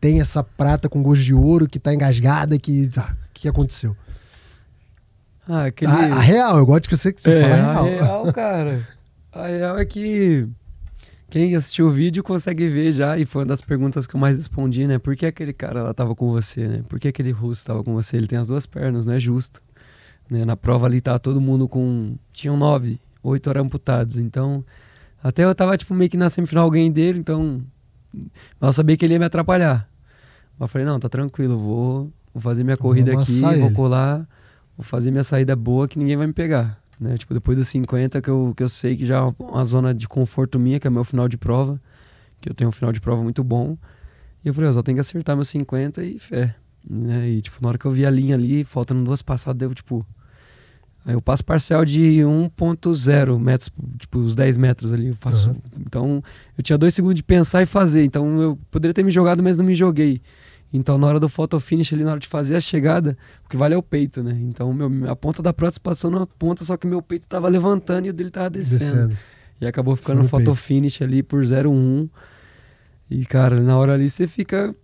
tem essa prata com gosto de ouro que tá engasgada, que... tá, que aconteceu? Ah, aquele... a, ah, a, real, eu gosto que você, que você é, fala a real. A real, cara. A real é que quem assistiu o vídeo consegue ver já, e foi uma das perguntas que eu mais respondi, né? Por que aquele cara lá tava com você, né? Por que aquele russo tava com você? Ele tem as duas pernas, não é justo. Né? Na prova ali tava todo mundo com. Tinham nove, oito eram amputados. Então, até eu tava tipo meio que na semifinal alguém dele, então. Mas eu sabia que ele ia me atrapalhar. Mas eu falei, não, tá tranquilo, vou, vou fazer minha corrida vou aqui, vou colar vou fazer minha saída boa que ninguém vai me pegar. Né? Tipo, depois dos 50, que eu, que eu sei que já é uma zona de conforto minha, que é meu final de prova, que eu tenho um final de prova muito bom. E eu falei, eu só tenho que acertar meus 50 e fé. Né? E, tipo, na hora que eu vi a linha ali, faltando duas passadas, deu tipo... Aí eu passo parcial de 1.0 metros, tipo, os 10 metros ali. Eu faço... Uhum. Então, eu tinha dois segundos de pensar e fazer. Então, eu poderia ter me jogado, mas não me joguei. Então, na hora do photo finish ali, na hora de fazer a chegada, o que vale é o peito, né? Então, meu, a ponta da prótese passou na ponta, só que meu peito tava levantando e o dele tava descendo. descendo. E acabou ficando no photo peito. finish ali por 0,1. E, cara, na hora ali você fica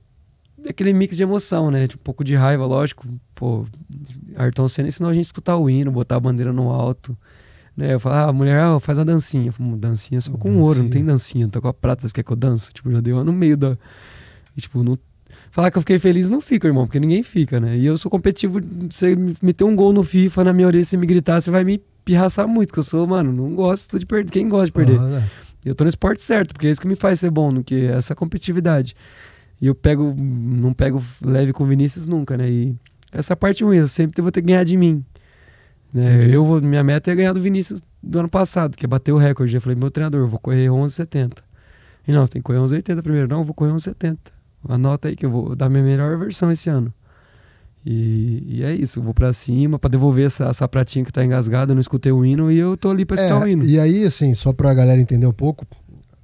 aquele mix de emoção, né? Tipo, um pouco de raiva, lógico. Pô, Ayrton Senna ensinou a gente escutar o hino, botar a bandeira no alto. Né? Eu falo, ah, a mulher ah, faz a dancinha. Eu falo, dancinha é só com dancinha. ouro, não tem dancinha, tá com a prata, você quer que eu danço? Tipo, já deu no meio da. E, tipo, não Falar que eu fiquei feliz não fica, irmão, porque ninguém fica, né? E eu sou competitivo. Você meter um gol no FIFA na minha orelha, se me gritar, você vai me pirraçar muito, que eu sou, mano, não gosto de perder. Quem gosta de perder? né? Eu tô no esporte certo, porque é isso que me faz ser bom, no que é essa competitividade. E eu pego, não pego leve com o Vinícius nunca, né? E essa parte ruim, eu sempre vou ter que ganhar de mim. Né? Eu vou, minha meta é ganhar do Vinícius do ano passado, que é bater o recorde. Eu falei, meu treinador, eu vou correr 11,70. E não, você tem que correr 11,80 primeiro. Não, eu vou correr 11,70 anota aí que eu vou dar minha melhor versão esse ano. E, e, é isso, eu vou para cima para devolver essa, essa, pratinha que tá engasgada, eu não escutei o hino e eu tô ali para escutar é, o hino. E aí, assim, só pra galera entender um pouco,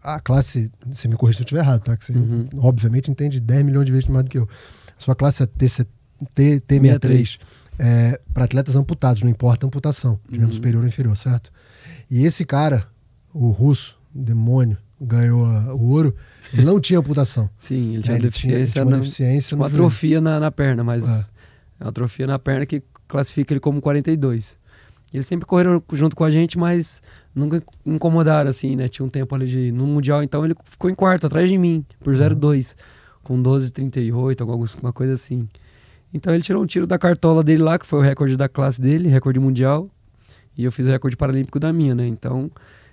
a classe, você me corrija se eu estiver errado, tá? Que você uhum. obviamente entende 10 milhões de vezes mais do que eu. A sua classe é T, T, T63 é, para atletas amputados, não importa a amputação, de membro uhum. superior ou inferior, certo? E esse cara, o russo, o demônio, ganhou o ouro ele não tinha amputação. Sim, ele tinha, é, ele deficiência, tinha, ele tinha na, deficiência uma tipo, atrofia na, na, perna, mas a é. é uma atrofia na perna que classifica ele como 42. Eles sempre correram junto com a gente, mas nunca incomodaram, assim, né? Tinha um tempo ali de. No Mundial, então ele ficou em quarto, atrás de mim, por 0,2, uhum. com 12,38, alguma coisa assim. Então ele tirou um tiro da cartola dele lá, que foi o recorde da classe dele, recorde mundial. E eu fiz o recorde paralímpico da minha, né? Então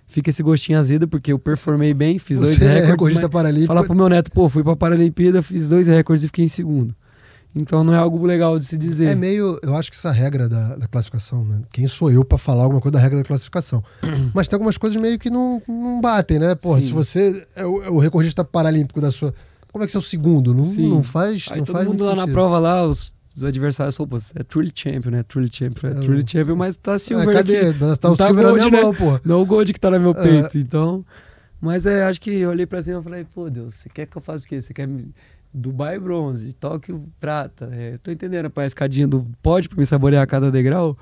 fica esse gostinho azedo, porque eu performei bem, fiz (laughs) Você dois é recordes. Recordista mas... paralímpico. Falar pro meu neto, pô, fui pra Paralimpíada, fiz dois recordes e fiquei em segundo. Então não é algo legal de se é dizer. É meio, eu acho que essa regra da, da classificação, né? Quem sou eu para falar alguma coisa da regra da classificação? (clears throat) Mas tem algumas coisas meio que não, não batem, né? Porra, Sim. se você é o, é o, recordista paralímpico da sua. Como é que você é o segundo? Não, não faz. Aí não todo faz mundo lá sentido. na prova lá, os os adversários são pô, é truly champion, né? Truly champion, é, é truly champion, mas tá ah, silver é, cadê? aqui. Tá, tá o tá silver gold, na minha né? mão, pô. Não o gold que tá no meu é. peito, é. então... Mas é, acho que eu olhei pra cima e falei, pô, Deus, você quer que eu faça o quê? Você quer me... Dubai bronze, Tóquio prata. É, tô entendendo, a escadinha do pódio pra me saborear a cada degrau.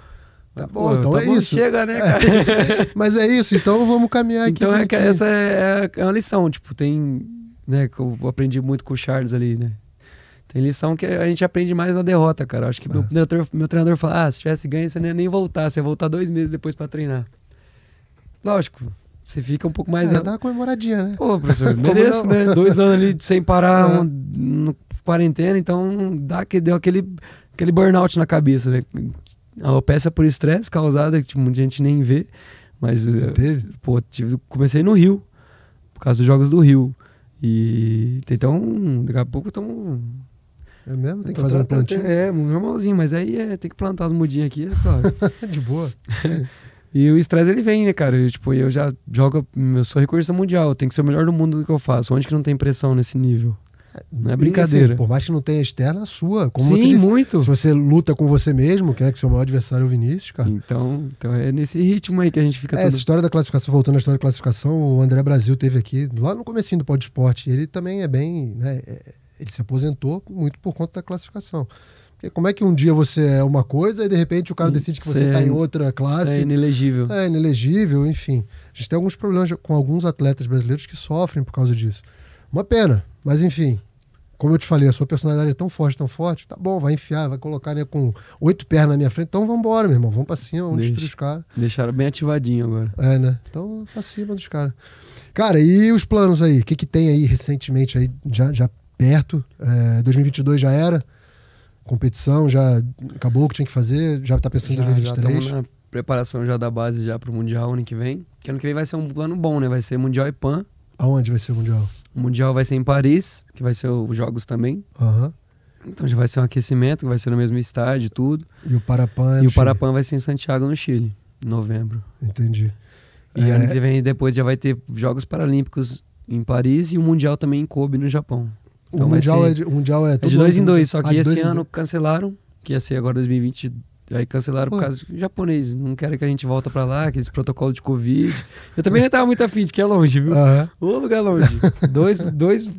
Tá bom, Pô, então tá é bom, isso. Chega, né, é. cara? É, (laughs) mas é isso, então vamos caminhar então aqui. Então é, essa é, é, uma lição, tipo, tem. Né, que eu aprendi muito com o Charles ali, né? Tem lição que a gente aprende mais na derrota, cara. Acho que meu, treinador, ah. meu treinador fala: ah, se tivesse ganho, você não ia nem voltar, você ia voltar dois meses depois para treinar. Lógico, você fica um pouco mais. É, dá uma comemoradinha, né? Pô, professor, (laughs) mereço, né? Dois anos ali sem parar, é. um, quarentena, então dá que deu aquele, aquele burnout na cabeça, né? A alopecia é por estresse causada, que tipo, muita gente nem vê. Mas, eu, eh, pô, tive, comecei no Rio, por causa dos Jogos do Rio. E então, daqui a pouco estamos é mesmo? Tem que fazer um plantinha? É, normalzinho, mas aí é, tem que plantar as mudinhas aqui, é só. (laughs) de boa. e o estresse ele vem, né, cara? Eu, tipo, eu já jogo, eu sou recurso mundial, tem que ser o melhor do mundo do que eu faço. Onde que não tem pressão nesse nível? Não é brincadeira. Assim, por mais que não tenha externa, a sua. Como Sim, disse, muito. Se você luta com você mesmo, que é que seu maior adversário é o Vinícius, cara. Então, então é nesse ritmo aí que a gente fica. É, todo... Essa história da classificação, voltando à história da classificação, o André Brasil teve aqui, lá no comecinho do Pod Esporte, ele também é bem. Né, é, ele se aposentou muito por conta da classificação. Porque como é que um dia você é uma coisa e de repente o cara decide que você está é, em outra classe? É inelegível. É inelegível, enfim. A gente tem alguns problemas com alguns atletas brasileiros que sofrem por causa disso. Uma pena, mas enfim. Como eu te falei, a sua personalidade é tão forte, tão forte, tá bom, vai enfiar, vai colocar né, com oito pernas na minha frente, então vamos embora, meu irmão, vamos pra cima, vamos destruir os caras. Deixaram bem ativadinho agora. É, né? Então, pra cima dos caras. Cara, e os planos aí? O que, que tem aí recentemente aí? Já, já perto. É, 2022 já era. Competição, já acabou o que tinha que fazer, já tá pensando já, em 2023. Já na preparação já da base já pro Mundial ano que vem. Que ano que vem vai ser um ano bom, né? Vai ser Mundial e Pan. Aonde vai ser o Mundial? O Mundial vai ser em Paris, que vai ser os Jogos também. Aham. Uhum. Então já vai ser um aquecimento, que vai ser no mesmo estádio, tudo. E o Parapan é E o Parapan vai ser em Santiago, no Chile, em novembro. Entendi. E é... ano que vem depois já vai ter Jogos Paralímpicos em Paris e o Mundial também em Kobe, no Japão. Então o, mundial ser... é de, o Mundial é, é de né? ah, dois em dois, só que ah, esse dois... ano cancelaram, que ia ser agora 2020 Aí cancelaram Pô. por causa de japonês. Não querem que a gente volta para lá, aqueles protocolos protocolo de Covid. Eu também não tava muito afim, porque é longe, viu? Uhum. Um lugar longe. dois, dois,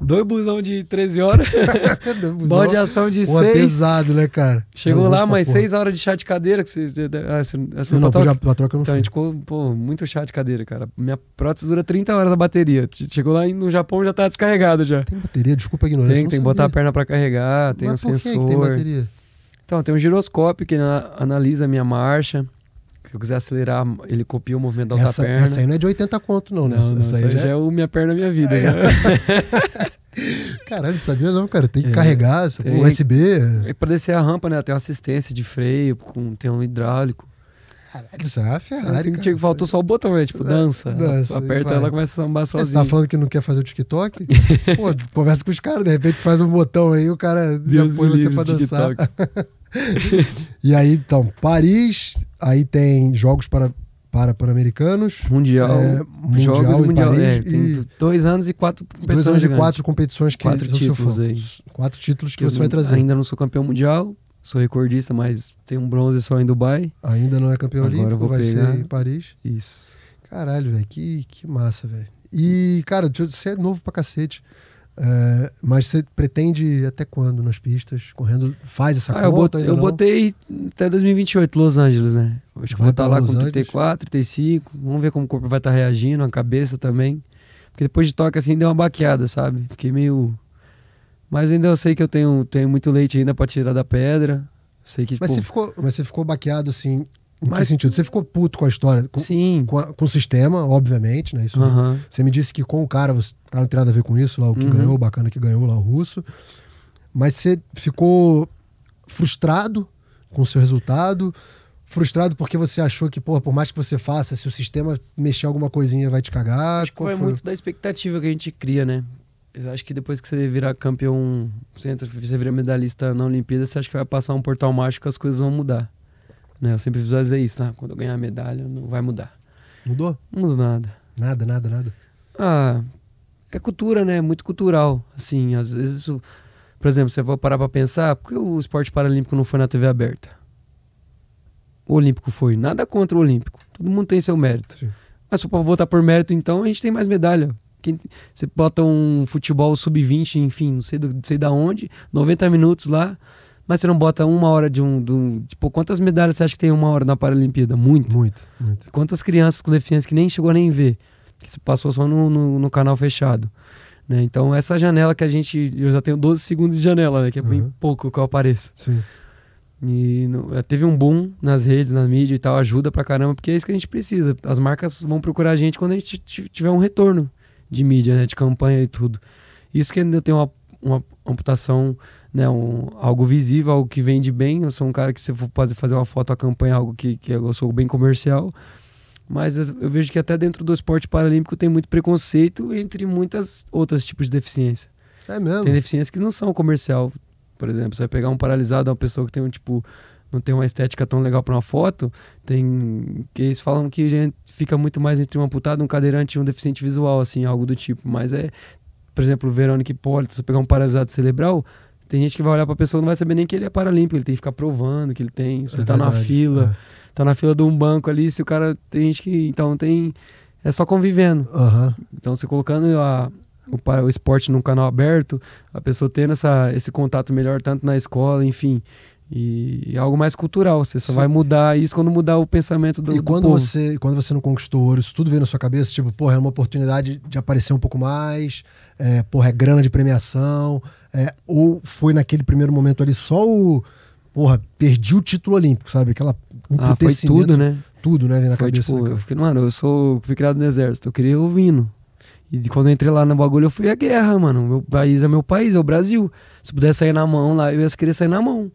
dois busão de 13 horas. (laughs) Bode de ação de Pô, 6. É pesado, né, cara? Chegou é lá, mais 6 horas de chá de cadeira. Que você, ah, você, você não, troca? não, troca eu não Então a gente ficou, pô, muito chá de cadeira, cara. Minha prótese dura 30 horas a bateria. Chegou lá no Japão já tá descarregado já. Tem bateria? Desculpa a ignorância. Tem, tem que botar a perna para carregar, tem mas um sensor. Que tem bateria? Então, tem um giroscópio que analisa a minha marcha. Se eu quiser acelerar, ele copia o movimento da outra perna. Essa aí não é de 80 conto, não, né? Não, essa, não, essa, aí já é, é o Minha Perna Minha Vida. É. Né? (laughs) Caralho, não sabia não, cara. Tem que é, carregar, tem... USB. É pra descer a rampa, né? Tem uma assistência de freio, com, tem um hidráulico. Caralho, isso é uma Ferrari. Cara, tinha, faltou só o botão, né? Tipo, é, dança. dança aperta ela começa a sambar sozinha. Você tá falando que não quer fazer o TikTok? (laughs) Pô, conversa com os caras, de repente faz um botão aí, o cara Deus já põe você pra dançar. (laughs) e aí, então, Paris, aí tem jogos para para Pan-Americanos. Mundial. É, mundial Jogos e Mundial. Paris, é, e dois anos e quatro competições. Dois anos gigantes. e quatro competições que quatro títulos aí. Quatro títulos que, que você vai trazer. Ainda não sou campeão mundial, sou recordista, mas tem um bronze só em Dubai. Ainda não é campeão Agora olímpico, vai pegar. ser em Paris. Isso. Caralho, velho, que, que massa, velho. E, cara, você é novo pra cacete. É, mas você pretende até quando nas pistas? Correndo, faz essa ah, conta? Eu, botei, eu botei até 2028, Los Angeles, né? Acho que vou estar tá lá Los com 34, 35. Vamos ver como o corpo vai estar tá reagindo, a cabeça também. Porque depois de toque, assim, deu uma baqueada, sabe? Fiquei meio mas ainda eu sei que eu tenho, tenho muito leite ainda para tirar da pedra. Sei que, tipo, mas, você ficou, mas você ficou baqueado assim. Em mas... que sentido? Você ficou puto com a história? Com, Sim. Com, a, com o sistema, obviamente, né? Isso, uh -huh. Você me disse que com o cara, você o tá cara não tem nada a ver com isso, lá o que uh uhum. -huh. ganhou, o bacana que ganhou lá o russo. Mas você ficou frustrado com o seu resultado? Frustrado porque você achou que, porra, por mais que você faça, se o sistema mexer alguma coisinha vai te cagar? Acho que foi, foi muito da expectativa que a gente cria, né? Eu acho que depois que você virar campeão, você, entra, você vira medalhista na Olimpíada, você acha que vai passar um portal mágico as coisas vão mudar. Né? Eu sempre visualizei é isso, né Quando eu ganhar a medalha, não vai mudar. Mudou? Não mudou nada. Nada, nada, nada. Ah, é cultura, né? É muito cultural. Assim, às vezes isso. Por exemplo, você vai parar pra pensar, por que o esporte paralímpico não foi na TV aberta? O Olímpico foi. Nada contra o Olímpico. Todo mundo tem seu mérito. Sim. Mas se for votar por mérito, então a gente tem mais medalha. Quem, você bota um futebol sub-20, enfim, não sei, do, não sei da onde, 90 minutos lá, mas você não bota uma hora de um, de um, Tipo, quantas medalhas você acha que tem uma hora na Paralimpíada? Muito. Muito, muito. Quantas crianças com deficiência que nem chegou a nem ver, que se passou só no, no, no canal fechado. Né? Então, essa janela que a gente. Eu já tenho 12 segundos de janela, né? que é uhum. bem pouco que eu apareço. Sim. E no, é, teve um boom nas redes, na mídia e tal, ajuda pra caramba, porque é isso que a gente precisa. As marcas vão procurar a gente quando a gente tiver um retorno de mídia, né? De campanha e tudo. Isso que ainda tem uma, uma amputação, né? Um, algo visível, algo que vende bem. Eu sou um cara que se for fazer uma foto, a campanha é algo que, que eu sou bem comercial. Mas eu, eu vejo que até dentro do esporte paralímpico tem muito preconceito entre muitas outras tipos de deficiência. É mesmo? Tem deficiências que não são comercial. Por exemplo, você vai pegar um paralisado, uma pessoa que tem um tipo não tem uma estética tão legal para uma foto, tem que eles falam que a gente fica muito mais entre um amputado, um cadeirante e um deficiente visual, assim, algo do tipo. Mas é, por exemplo, o Verônica Hipólito, se pegar um paralisado cerebral, tem gente que vai olhar para a pessoa e não vai saber nem que ele é paralímpico, ele tem que ficar provando que ele tem, se é ele tá verdade, na fila, é. tá na fila de um banco ali, se o cara tem gente que então tem é só convivendo. Então você colocando a o, o esporte num canal aberto, a pessoa tendo essa, esse contato melhor tanto na escola, enfim, e é algo mais cultural. Você só Sim. vai mudar isso quando mudar o pensamento do E quando, do Você, quando você não conquistou ouro, isso tudo veio na sua cabeça? Tipo, porra, é uma oportunidade de aparecer um pouco mais, é, porra, é grana de premiação. É, ou foi naquele primeiro momento ali só o. Porra, perdi o título olímpico, sabe? Aquela. Um ah, foi tudo, né? Tudo, né? Na foi, cabeça. Tipo, né, eu fiquei, mano, eu sou. Fui criado no exército, eu queria o E quando eu entrei lá no bagulho, eu fui à guerra, mano. Meu país é meu país, é o Brasil. Se pudesse sair na mão lá, eu ia querer sair na mão.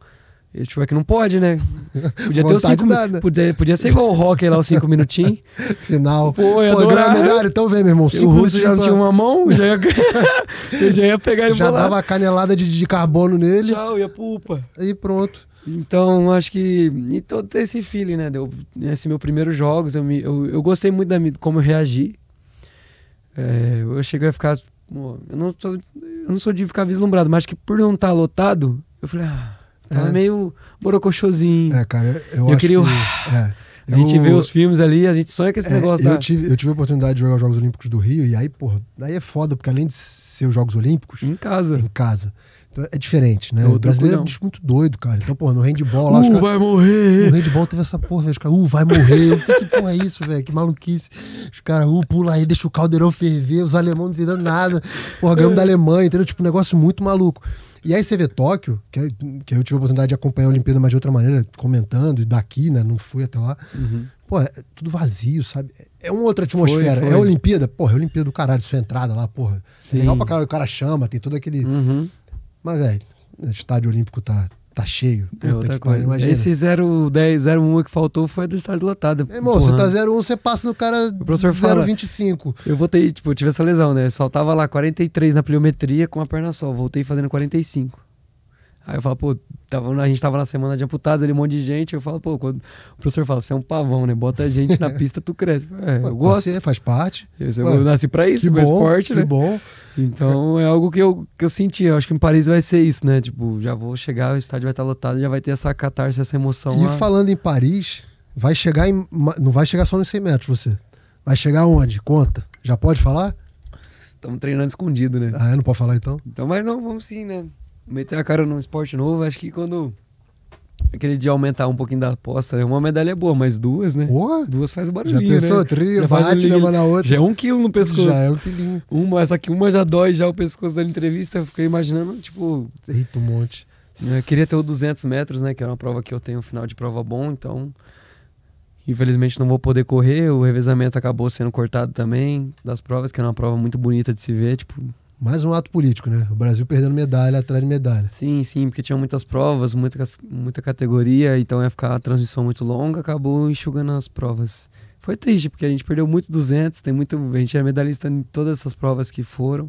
Tipo, é que não pode, né? Podia ter os cinco, dá, né? podia, podia ser igual o Rocker lá, os cinco minutinhos. (laughs) Final. Pô, eu Pô melhor, é então vem, meu irmão. Cinco o Russo já não pra... tinha uma mão, já ia, (laughs) já ia pegar ele Já dava a canelada de, de carbono nele. Tchau, ia pupa. E pronto. Então, acho que. E todo esse feeling, né? Deu, esse meu primeiro jogos, eu, me, eu, eu gostei muito da como eu reagi. É, eu cheguei a ficar. Eu não, sou, eu não sou de ficar vislumbrado, mas acho que por não estar tá lotado, eu falei. Ah, Tava é. meio borocochosinho. É, cara, eu, eu acho queria... que... (sighs) É. Eu... A gente vê os filmes ali, a gente sonha com esse é, negócio. Eu, da... tive, eu tive a oportunidade de jogar os Jogos Olímpicos do Rio, e aí, porra, aí é foda, porque além de ser os Jogos Olímpicos... Em casa. Em casa. Então é diferente, né? É o brasileiro é um bicho muito doido, cara. Então, porra, no handball lá... Uh, cara... vai morrer! No handball teve essa porra, velho. uh, vai morrer. Eu, que porra é isso, velho? Que maluquice. Os caras, uh, pula aí, deixa o caldeirão ferver. Os alemães não entendendo nada. Porra, ganhamos da é. Alemanha, entendeu? Tipo, um negócio muito maluco. E aí você vê Tóquio, que, é, que eu é tive a oportunidade de acompanhar a Olimpíada, mas de outra maneira, comentando, e daqui, né? Não fui até lá. Uhum. Pô, é tudo vazio, sabe? É uma outra atmosfera. Foi, foi. É a Olimpíada? Porra, é a Olimpíada do caralho, sua entrada lá, porra. É Sim. É legal pra caralho, o cara chama, tem todo aquele. Uhum. Mas, velho, o estádio olímpico tá tá cheio. É Puta é outra Pariu, imagina. Esse 010, 01 que faltou foi do estádio lotado. É, irmão, você tá 01, você passa no cara o 025. eu voltei, tipo, eu tive essa lesão, né? Eu tava lá 43 na pliometria com a perna só. Voltei fazendo 45. Aí eu falo, pô, tava, a gente tava na semana de amputados, ali um monte de gente. Eu falo, pô, quando o professor fala, você é um pavão, né? Bota a gente na (laughs) pista, tu cresce. É, eu gosto. Você faz parte. Eu, eu Ué, nasci pra isso, meu esporte, que né? Que bom. Então é algo que eu, que eu senti. Eu acho que em Paris vai ser isso, né? Tipo, já vou chegar, o estádio vai estar lotado, já vai ter essa catarse, essa emoção. E lá. falando em Paris, vai chegar em. Não vai chegar só nos 100 metros você. Vai chegar onde? Conta. Já pode falar? Estamos treinando escondido, né? Ah, não pode falar então? Então, mas não, vamos sim, né? meter a cara num esporte novo, acho que quando. Aquele de aumentar um pouquinho da aposta, né? Uma medalha é boa, mas duas, né? Boa? Duas faz o barulhinho, né? Já pensou? Né? Trio, já bate, leva na outra. Já é um quilo no pescoço. Já é um quilinho. Uma, só que uma já dói já o pescoço da entrevista. Eu fiquei imaginando, tipo... Eita, um monte. Né? Eu queria ter o 200 metros, né? Que era uma prova que eu tenho um final de prova bom, então... Infelizmente não vou poder correr. O revezamento acabou sendo cortado também das provas, que era uma prova muito bonita de se ver, tipo mais um ato político, né? O Brasil perdendo medalha atrás de medalha. Sim, sim, porque tinha muitas provas, muita, muita categoria, então ia ficar a transmissão muito longa, acabou enxugando as provas. Foi triste, porque a gente perdeu muito 200, tem muito, a gente era é medalhista em todas essas provas que foram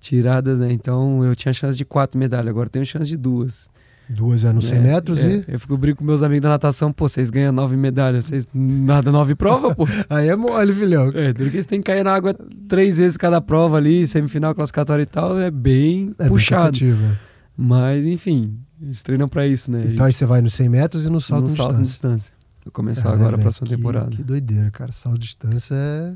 tiradas, né? Então eu tinha chance de quatro medalhas, agora tenho chance de duas. Duas é no 100 é, metros é. e. Eu fico brinco com meus amigos da natação, pô, vocês ganham nove medalhas, vocês nada nove provas, pô. (laughs) Aí é mole, filhão. É, porque vocês tem que cair na água três vezes cada prova ali, semifinal, classificatória e tal, é bem é puxado. Bem é. Mas, enfim, eles treinam pra isso, né? Então aí você vai nos 100 metros e no salto, no salto distância. distância. Vou começar agora a próxima que, temporada. Que doideira, cara. Salto de distância é,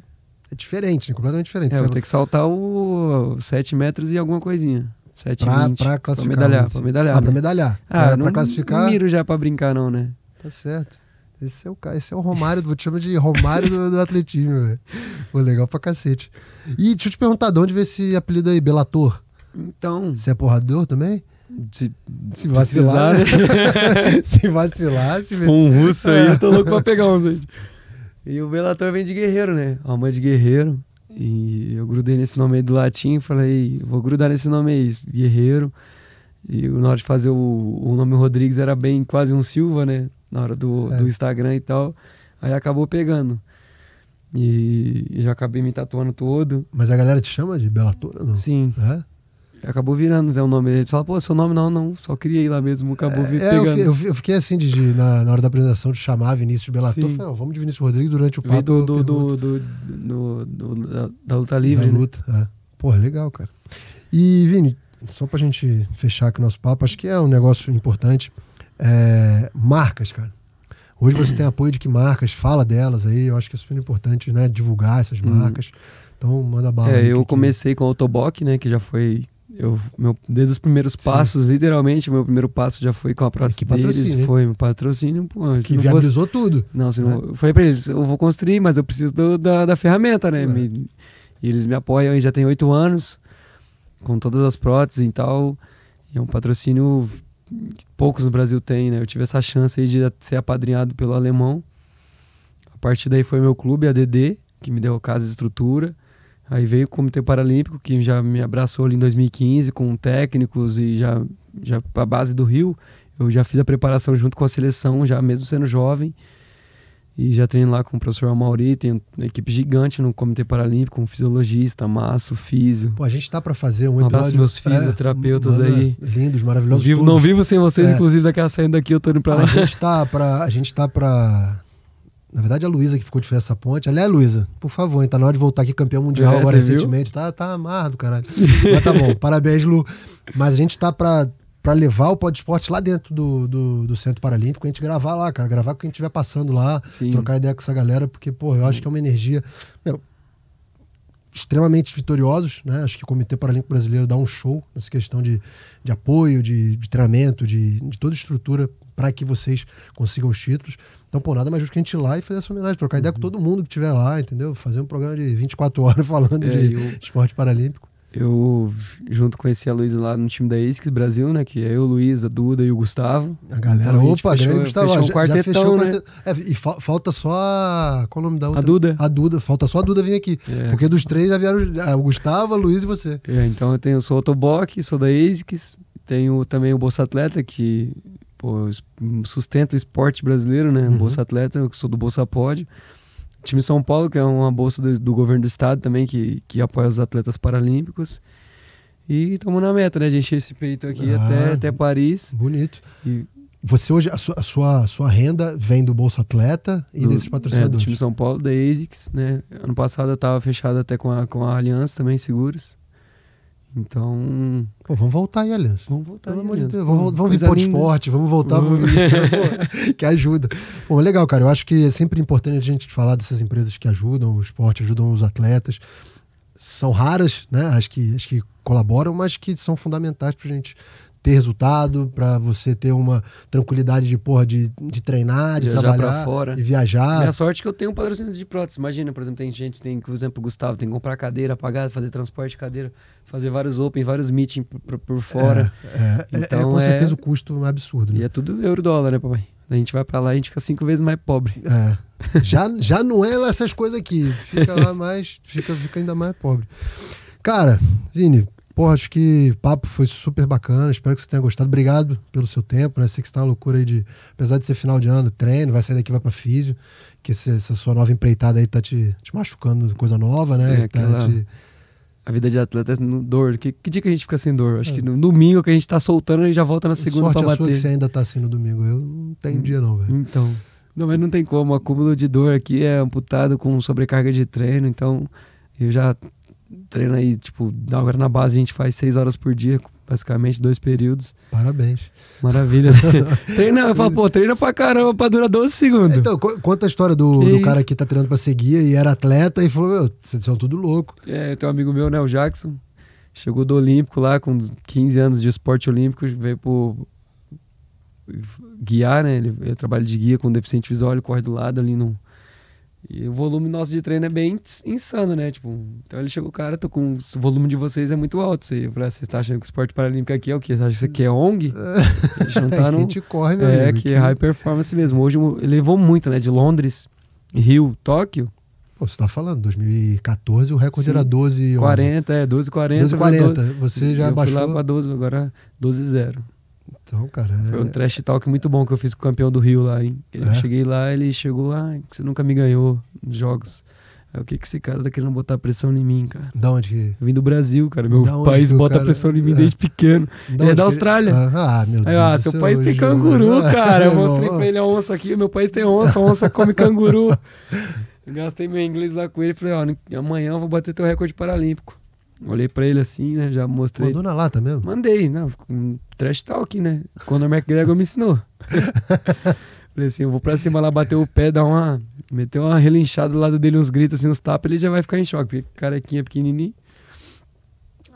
é diferente, né? completamente diferente. É, você eu vou ter que saltar o 7 metros e alguma coisinha. 7 pra, pra classificar. Pra medalhar, pra medalhar. Ah, né? pra medalhar. Ah, é, não, pra classificar. Não miro já pra brincar, não, né? Tá certo. Esse é o, esse é o Romário, vou te chamar de Romário do, do atletismo, velho. Pô, legal pra cacete. E deixa eu te perguntar, de onde veio esse apelido aí, Belator? Então. Você é porrador também? Se, se vacilar. Né? né? (laughs) se vacilar, se Um russo aí, ah, eu tô louco pra pegar uns aí. E o Belator vem de guerreiro, né? Alma de guerreiro. E eu grudei nesse nome aí do latim e falei, vou grudar nesse nome aí, guerreiro. E na hora de fazer o, o nome Rodrigues era bem quase um Silva, né? Na hora do, é. do Instagram e tal. Aí acabou pegando. E, e já acabei me tatuando todo. Mas a galera te chama de Belatora, não? Sim. É? Acabou virando Zé né, o nome dele. Ele fala, pô, seu nome não, não, só criei lá mesmo, acabou é, é pegando. Eu, eu, fiquei assim, de, de na, na, hora da apresentação, de chamar Vinícius Bellator. Falei, não, ah, vamos de Vinícius Rodrigues durante o papo. Do, do, do, do, do da, da, luta livre. Da né? luta, é. Porra, é legal, cara. E, Vini, só pra gente fechar aqui o nosso papo, acho que é um negócio importante. É, marcas, cara. Hoje você tem apoio de que marcas, fala delas aí, eu acho que é super importante, né? Divulgar essas uhum. marcas. Hum. Então, manda bala. É, eu comecei que... com o Autoboc, né? Que já foi eu, meu, desde os primeiros Sim. passos, literalmente, meu primeiro passo já foi com a prótese é deles, foi um patrocínio. Pô, que viabilizou fosse... tudo. Não, senão, né? eu falei pra eles, eu vou construir, mas eu preciso do, da, da ferramenta, né? É. Me, e eles me apoiam já tem oito anos, com todas as próteses e tal. E é um patrocínio que poucos no Brasil têm, né? Eu tive essa chance aí de ser apadrinhado pelo alemão. A partir daí foi meu clube, a DD, que me deu casa e estrutura. Aí veio o Comitê Paralímpico, que já me abraçou ali em 2015 com técnicos e já, já a base do Rio. Eu já fiz a preparação junto com a seleção, já mesmo sendo jovem. E já treino lá com o professor Amauri, tem uma equipe gigante no Comitê Paralímpico, um fisiologista, maço, físio. Pô, a gente tá para fazer um, um episódio... Um meus fisioterapeutas é, aí. Lindos, maravilhosos. Vivo, não vivo sem vocês, é. inclusive daqui a saindo daqui eu tô indo para lá. Tá a gente tá para na verdade, é a Luísa que ficou de fazer essa ponte. Aliás, Luísa, por favor, hein? Tá na hora de voltar aqui campeão mundial é, agora recentemente. Tá, tá amarrado, caralho. Mas tá bom. Parabéns, Lu. Mas a gente tá pra, pra levar o Pod Esporte lá dentro do, do, do, Centro Paralímpico. A gente gravar lá, cara. Gravar com quem estiver passando lá. Sim. Trocar ideia com essa galera. Porque, pô, eu acho que é uma energia... Meu, extremamente vitoriosos, né? Acho que o Comitê Paralímpico Brasileiro dá um show nessa questão de, de apoio, de, de treinamento, de, de toda estrutura para que vocês consigam os títulos. Então, por nada mais justo que a gente ir lá e fazer essa homenagem, trocar uhum. ideia com todo mundo que estiver lá, entendeu? Fazer um programa de 24 (laughs) horas falando é, de eu, esporte paralímpico. Eu, junto, conheci a Luísa lá no time da ISC Brasil, né? Que é eu, Luiz, a Duda e o Gustavo. A galera, então, opa, a grande Gustavo. Fechou um quartetão, já fechou né? quartetão, né? É, e fa falta só. a Qual é o nome da outra? A Duda. A Duda, falta só a Duda vir aqui. É. Porque dos três já vieram o Gustavo, a Luiz e você. É, então eu tenho, sou o Toboc, sou da ISC, tenho também o Bolsa Atleta, que pô, sustenta o esporte brasileiro, né? Uhum. Bolsa Atleta, eu sou do Bolsa pode time São Paulo, que é uma bolsa do, do, governo do estado também, que, que apoia os atletas paralímpicos. E estamos na meta, né? De encher esse peito aqui ah, até, até Paris. Bonito. E, você hoje, a sua, a sua, a sua, renda vem do Bolsa Atleta e do, desses é, patrocinadores? É, do time São Paulo, da ASICS, né? Ano passado eu estava fechado até com a, com a Aliança também, seguros. Então. Pô, vamos voltar aí, Aliança. Vamos voltar Pelo aí. Amor de Deus. Vamos, vamos vir para esporte, vamos voltar. Uhum. Pro... (laughs) que ajuda. Bom, legal, cara. Eu acho que é sempre importante a gente falar dessas empresas que ajudam o esporte, ajudam os atletas. São raras, né? acho que, acho que colaboram, mas que são fundamentais para a gente ter resultado, para você ter uma tranquilidade de porra de, de treinar, de viajar trabalhar fora. e viajar. Minha sorte é que eu tenho um patrocínio de prótese. Imagina, por exemplo, tem gente, tem, por exemplo, o Gustavo, tem que comprar cadeira, pagar, fazer transporte de cadeira, fazer vários open, vários meetings por, por, fora. É, é, é, é então, é com certeza o custo é absurdo. Né? E é tudo euro-dólar, né, papai? A gente vai para lá a gente fica cinco vezes mais pobre. É. Já, já não é essas coisas aqui. Fica lá mais. Fica, fica ainda mais pobre. Cara, Vini, Porra, acho que o papo foi super bacana. Espero que você tenha gostado. Obrigado pelo seu tempo, né? Sei que você tá uma loucura aí de. Apesar de ser final de ano, treino, vai sair daqui, vai pra físio. Que esse, essa sua nova empreitada aí tá te, te machucando, coisa nova, né? É, tá aquela... te... A vida de atleta é dor. Que, que, dia que a gente fica sem dor? Acho é. que no domingo que a gente tá soltando, e já volta na segunda Sorte pra bater. Sua que você ainda tá assim no domingo. Eu não tenho hum, dia, não, velho. Então. Não, mas não tem como. O acúmulo de dor aqui é amputado com sobrecarga de treino, então eu já treina aí, tipo, agora na base a gente faz seis horas por dia, basicamente, dois períodos. Parabéns. Maravilha. (laughs) treina, eu falo, pô, treina pra caramba pra durar 12 segundos. Então, conta a história do, do cara que tá treinando pra seguir e era atleta e falou, meu, vocês são tudo louco. É, tem um amigo meu, né, o Jackson, chegou do Olímpico lá com 15 anos de esporte olímpico, veio pro guiar, né, ele, ele trabalha de guia com deficiente visual, ele corre do lado ali num e o volume nosso de treino é bem insano, né? Tipo, então ele chegou, cara, tô com o volume de vocês é muito alto. Eu falei, ah, você tá achando que o esporte paralímpico aqui é o quê? Você acha que isso aqui é ONG? A (laughs) gente não tá é no. gente corre, é, né, é, amigo, que é high performance mesmo. Hoje levou muito, né? De Londres, Rio, Tóquio. Pô, você tá falando, 2014 o recorde Sim, era 12 40, é, 12 40. 12 40, 12, você já eu baixou. Fui lá pra 12, agora 12 0. Então, cara. É... Foi um trash talk muito bom que eu fiz com o campeão do Rio lá, hein? Eu é. cheguei lá, ele chegou, ah, você nunca me ganhou nos jogos. Aí, o que, que esse cara tá querendo botar pressão em mim, cara? Da onde que... Eu vim do Brasil, cara. Meu país bota cara... pressão em mim é. desde pequeno. Da ele é da Austrália. Que... Ah, ah, meu Deus. Aí, ah, seu país tem canguru, não. É. cara. Eu mostrei pra (laughs) ele a onça aqui. Meu país tem onça, a onça come canguru. (laughs) Gastei meu inglês lá com ele. Falei, ó, amanhã eu vou bater teu recorde paralímpico. Olhei pra ele assim, né? Já mostrei. Mandou na lata mesmo? Mandei, né? trash talk, né? Quando o McGregor me ensinou. (laughs) Falei assim, eu vou pra cima lá bater o pé, dar uma. meter uma relinchada do lado dele, uns gritos, assim, uns tapas, ele já vai ficar em choque, porque carequinha pequenininho.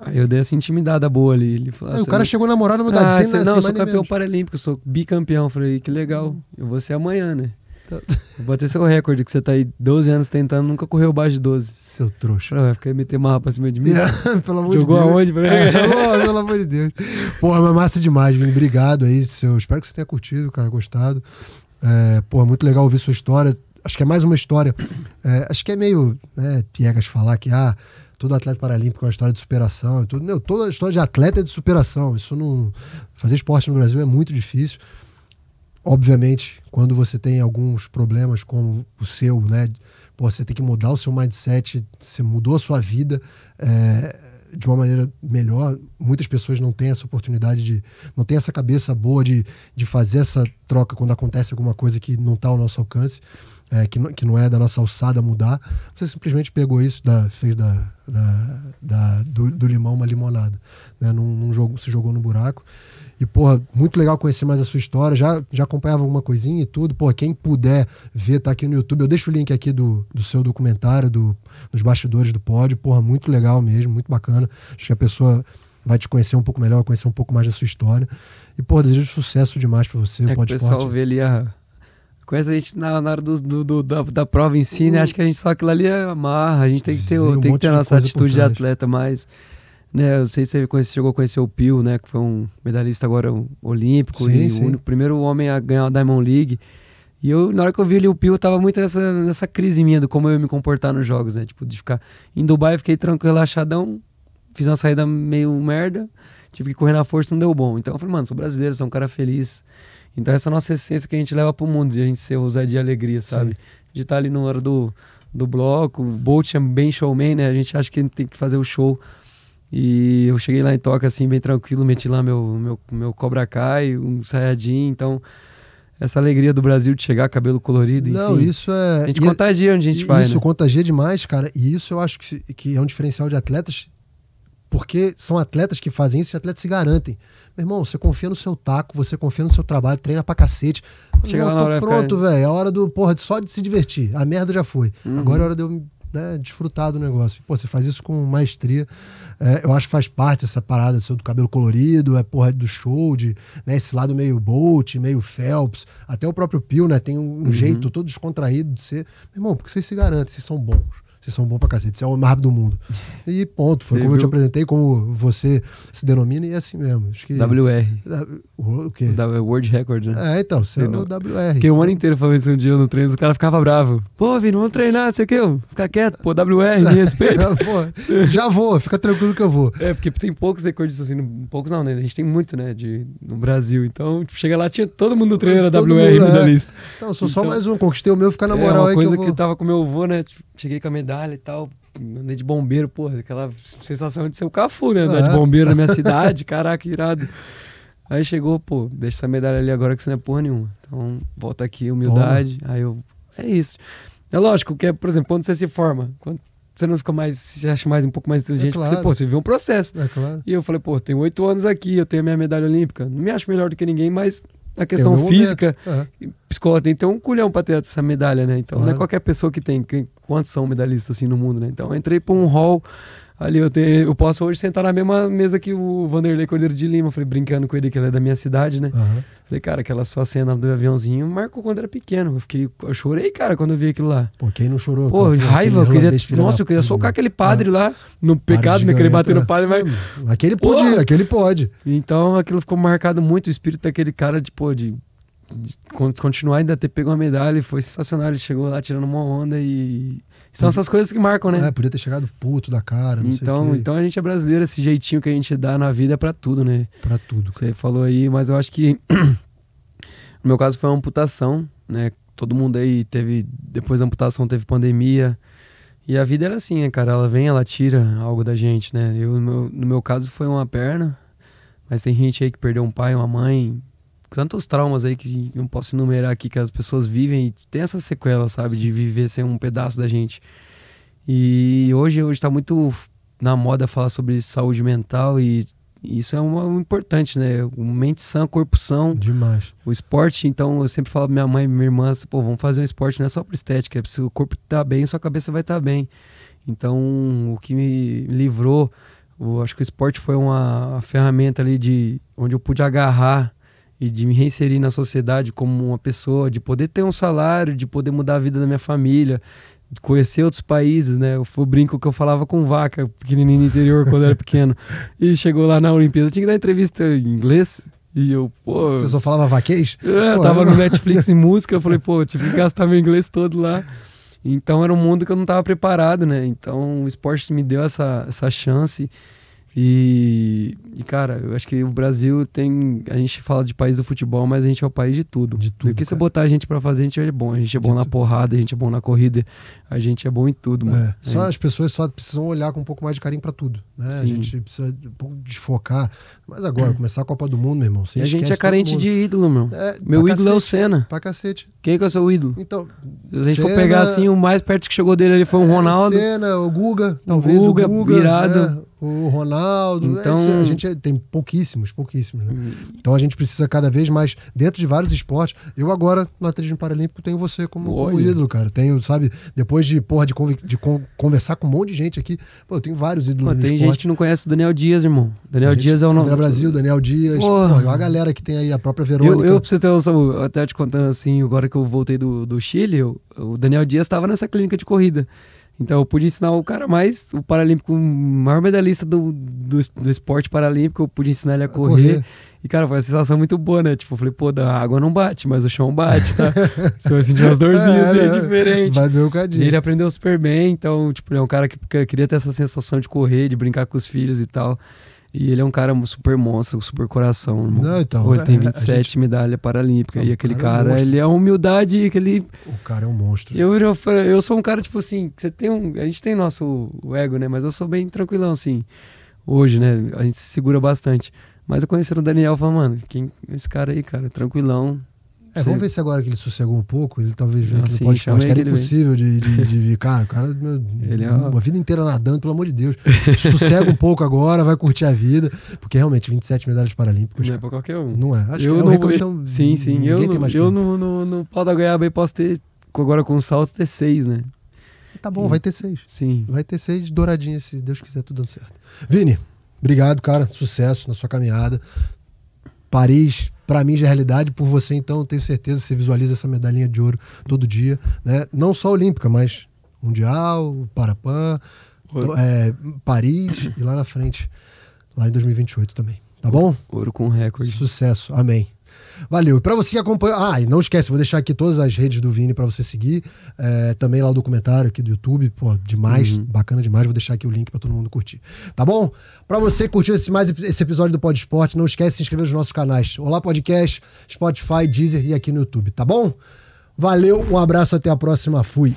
Aí eu dei essa intimidada boa ali. Ele falou, ah, o cara não... chegou na moral no meu ah, Não, assim, eu sou campeão paralímpico, eu sou bicampeão. falei, que legal, eu vou ser amanhã, né? Bater seu recorde, que você tá aí 12 anos tentando, nunca correu abaixo de 12. Seu trouxa. Vai ficar meter uma rapa cima de mim? (laughs) pelo amor Jogou de Deus. aonde? é, é. (laughs) pelo, pelo amor de Deus. Porra, mas massa demais, Vini. Obrigado aí. Seu... Espero que você tenha curtido, cara, gostado. É, porra, muito legal ouvir sua história. Acho que é mais uma história. É, acho que é meio né, piegas falar que, ah, todo atleta paralímpico é uma história de superação. Tudo, não, toda história de atleta é de superação. Isso não. Fazer esporte no Brasil é muito difícil obviamente, quando você tem alguns problemas como o seu, né? Pô, você tem que mudar o seu mindset, você mudou a sua vida é, de uma maneira melhor. Muitas pessoas não têm essa oportunidade de. não têm essa cabeça boa de, de fazer essa troca quando acontece alguma coisa que não está ao nosso alcance. É, que, não, que não é da nossa alçada mudar, você simplesmente pegou isso, da, fez da, da, da do, do, limão uma limonada. Né? Não, não se jogou no buraco. E, porra, muito legal conhecer mais a sua história. Já, já acompanhava alguma coisinha e tudo. Porra, quem puder ver, tá aqui no YouTube. Eu deixo o link aqui do, do seu documentário, do, dos bastidores do pódio. Porra, muito legal mesmo, muito bacana. Acho que a pessoa vai te conhecer um pouco melhor, vai conhecer um pouco mais da sua história. E, porra, desejo sucesso demais pra você. É o pessoal vê ali a. Conhece a gente na, na hora do, do, do, da, da prova em si, né? Uhum. Acho que a gente só aquilo ali é amarra. A gente tem que ter, tem um que ter a nossa atitude de atleta mais né, eu sei se você conhece, chegou a conhecer o Pio, né, que foi um medalhista agora olímpico sim, e sim. o único, primeiro homem a ganhar a Diamond League. E eu, na hora que eu vi ali o Pio, eu tava muito nessa, nessa crise minha do como eu ia me comportar nos jogos, né? Tipo, de ficar em Dubai, fiquei tranquilo, relaxadão, fiz uma saída meio merda, tive que correr na força, não deu bom. Então eu falei, mano, sou brasileiro, sou um cara feliz. Então essa é nossa essência que a gente leva pro mundo, de a gente ser ousado de alegria, sabe? Sim. De estar ali na hora do, do bloco, o Bolt é bem showman, né? A gente acha que a gente tem que fazer o show e eu cheguei lá em Toca, assim, bem tranquilo, meti lá meu, meu, meu Cobra Kai, um Sayajin, então essa alegria do Brasil de chegar cabelo colorido, enfim. Não, isso é... A gente e é- contagia onde a gente vai, Isso né? contagia demais, cara, e isso eu acho que, que é um diferencial de atletas, porque são atletas que fazem isso e atletas se garantem. Meu irmão, você confia no seu taco, você confia no seu trabalho, treina pra cacete. Chega Não, lá na hora pronto, velho, é a hora do, porra, só de se divertir, a merda já foi. Uhum. Agora é hora de eu né, desfrutar do negócio. Pô, você faz isso com maestria. É, eu acho que faz parte essa parada do cabelo colorido, é porra do show, de, né, esse lado meio Bolt, meio Phelps. Até o próprio Pio, né? Tem um, uhum. jeito todo descontraído de ser. Meu irmão, porque vocês se garantem, vocês são bons. Vocês são bons pra cacete, você é o mais rápido do mundo. E ponto, foi você como viu? eu te apresentei, como você se denomina, e é assim mesmo. Acho que... WR. O quê? O é World Record, né? É, então, você é o WR. Fiquei um ano inteiro falando isso um dia no treino, o cara ficava bravo. Pô, Vini, vamos treinar, não sei o quê. Fica quieto, pô, WR, me (laughs) respeita. pô, já vou, fica tranquilo que eu vou. É, porque tem poucos recordes assim, poucos não, né? A gente tem muito, né, de, no Brasil. Então, tipo, chega lá, tinha todo mundo treina WR mundo, é. da lista. Então, sou então, só mais um, conquistei o meu, ficar na é, moral é uma aí coisa que, eu vou... que eu tava com meu avô, né? Tipo, cheguei com a medalha medalha e tal. Andei de bombeiro, pô, aquela sensação de ser o Cafu, né? Andar de é. bombeiro na minha (laughs) cidade, caraca, irado. Aí chegou, pô, deixa essa medalha ali agora que você não é porra nenhuma. Então, volta aqui, humildade. Toma. Aí eu, é isso. É lógico que, é, por exemplo, quando você se forma, quando você não fica mais, se acha mais um pouco mais inteligente, é claro. você, pô, você viu um processo. É claro. E eu falei, pô, tenho oito anos aqui, eu tenho a minha medalha olímpica. Não me acho melhor do que ninguém, mas na questão física, uhum. tem que ter um culhão para ter essa medalha, né? Então claro. não é qualquer pessoa que tem quantos são medalhistas assim no mundo, né? Então entrei para um hall ali, eu, te, eu posso hoje sentar na mesma mesa que o Vanderlei Cordeiro de Lima, falei, brincando com ele, que ele é da minha cidade, né? Uhum. Falei, cara, aquela sua cena do aviãozinho marcou quando era pequeno. Eu, fiquei, eu chorei, cara, quando eu vi aquilo lá. Pô, quem não chorou? Pô, raiva, eu queria, nossa, eu queria socar aquele padre ah, lá, no pecado, né, Queria bater no padre, mas... Ah. Aquele podia, aquele pode. Então, aquilo ficou marcado muito, o espírito daquele cara, de, pô, de continuar ainda ter pego uma medalha e foi sensacional. Ele chegou lá tirando uma onda e. São hum. essas coisas que marcam, né? É, podia ter chegado puto da cara, não então, sei o Então a gente é brasileiro, esse jeitinho que a gente dá na vida é pra tudo, né? Pra tudo. Cara. Você falou aí, mas eu acho que. (clears throat) no meu caso foi uma amputação, né? Todo mundo aí teve. Depois da amputação teve pandemia. E a vida era assim, né, cara? Ela vem, ela tira algo da gente, né? Eu, no meu, no meu caso foi uma perna, mas tem gente aí que perdeu um pai, uma mãe, tantos traumas aí que não posso enumerar aqui, que as pessoas vivem e tem essa sequela, sabe? De viver sem um pedaço da gente. E hoje, hoje está muito na moda falar sobre saúde mental e isso é uma, um importante, né? mente sã, corpo são. Demais. O esporte, então, eu sempre falo pra minha mãe e minha irmã, pô, vamos fazer um esporte, não é só para estética, é se o corpo tá bem, sua cabeça vai estar tá bem. Então, o que me livrou, eu acho que o esporte foi uma, uma ferramenta ali de onde eu pude agarrar e de me reinserir na sociedade como uma pessoa, de poder ter um salário, de poder mudar a vida da minha família, de conhecer outros países, né? Eu brinco que eu falava com vaca, pequenininho no interior, quando era pequeno. (laughs) E chegou lá na Olimpíada, eu tinha que dar entrevista em inglês. E eu, pô. Você só falava vaquês? É, pô, tava eu... no (laughs) Netflix em música, eu falei, pô, eu tive que gastar meu inglês todo lá. Então era um mundo que eu não tava preparado, né? Então o esporte me deu essa, essa chance. E, e, cara, eu acho que o Brasil tem. A gente fala de país do futebol, mas a gente é o país de tudo. De tudo. Porque se botar a gente para fazer, a gente é bom. A gente é bom de na tudo. porrada, a gente é bom na corrida, a gente é bom em tudo, mano. É. Só as pessoas só precisam olhar com um pouco mais de carinho para tudo. Né? A gente precisa desfocar. Mas agora, é. começar a Copa do Mundo, meu irmão. a gente é carente de ídolo, meu. É, meu ídolo cacete, é o Senna. Pra cacete. Quem que é o seu ídolo? Então. Se a gente Senna, for pegar assim, o mais perto que chegou dele ali foi o é, Ronaldo. Senna, o Guga, talvez. Guga, o Guga, Guga o Ronaldo. É então, é, a gente é, tem pouquíssimos, pouquíssimos. Né? Hum. Então a gente precisa cada vez mais, dentro de vários esportes. Eu agora, no atletismo paralímpico, tenho você como, como ídolo, cara. Tenho, sabe, depois de, porra, de, de con conversar com um monte de gente aqui, pô, eu tenho vários ídolos pô, Tem esporte. gente que não conhece o Daniel Dias, irmão. Daniel gente, Dias é o nome. André Brasil, Daniel Dias. Porra. Pô, é a galera que tem aí, a própria Verônica. Eu, eu pra ter noção, até te contando assim, agora que eu voltei do, do Chile, eu, o Daniel Dias estava nessa clínica de corrida. Então eu pude ensinar o cara mais, o paralímpico, o maior medalhista do, do, do esporte paralímpico, eu pude ensinar ele a correr. correr. E, cara, foi uma sensação muito boa, né? Tipo, eu falei, pô, da água não bate, mas o chão bate, tá? Você (laughs) vai sentir umas dorzinhas é, é, é diferente. Vai deu um cadinho. E ele aprendeu super bem, então, tipo, ele é um cara que queria ter essa sensação de correr, de brincar com os filhos e tal. E ele é um cara super monstro, super coração. Irmão. Não, então, Pô, ele tem 27 é, gente... medalhas paralímpicas. e aquele cara, cara é um ele é humildade. Aquele... O cara é um monstro. Eu, eu, eu sou um cara, tipo assim, você tem um. A gente tem nosso ego, né? Mas eu sou bem tranquilão, assim. Hoje, né? A gente se segura bastante. Mas eu conheci o Daniel e falei, mano, quem esse cara aí, cara? Tranquilão, é, vamos ver se agora que ele sossegou um pouco, ele talvez venha aqui no podcast, que era impossível de, de, de vir. (laughs) Cara, o cara, ele é uma, é uma vida inteira nadando, pelo amor de Deus. Sossega um pouco agora, vai curtir a vida, porque realmente 27 medalhas paralímpicas. Não é cara, é pra qualquer um. Não é. Acho eu que é não, recorde, então, Sim, sim. Eu, não, eu no, no, no pau da goiaba aí posso ter, agora com salto, ter seis, né? Tá bom, vai ter seis. Sim. Vai ter seis douradinhas, se Deus quiser, tudo dando certo. Vini, obrigado, cara. Sucesso na sua caminhada. Paris para mim já é realidade. Por você, então, tenho certeza que você visualiza essa medalhinha de ouro todo dia, né? Não só olímpica, mas mundial, Parapan, é, Paris e lá na frente, lá em 2028 também. Tá bom? Ouro com recorde. Sucesso. Amém. Valeu. E pra você que acompanha. Ah, e não esquece, vou deixar aqui todas as redes do Vini para você seguir. É, também lá o documentário aqui do YouTube. Pô, demais, uhum. bacana demais. Vou deixar aqui o link para todo mundo curtir. Tá bom? Para você que curtiu esse, mais esse episódio do Pod Esporte, não esquece de se inscrever nos nossos canais. Olá Podcast, Spotify, Deezer e aqui no YouTube, tá bom? Valeu, um abraço, até a próxima. Fui.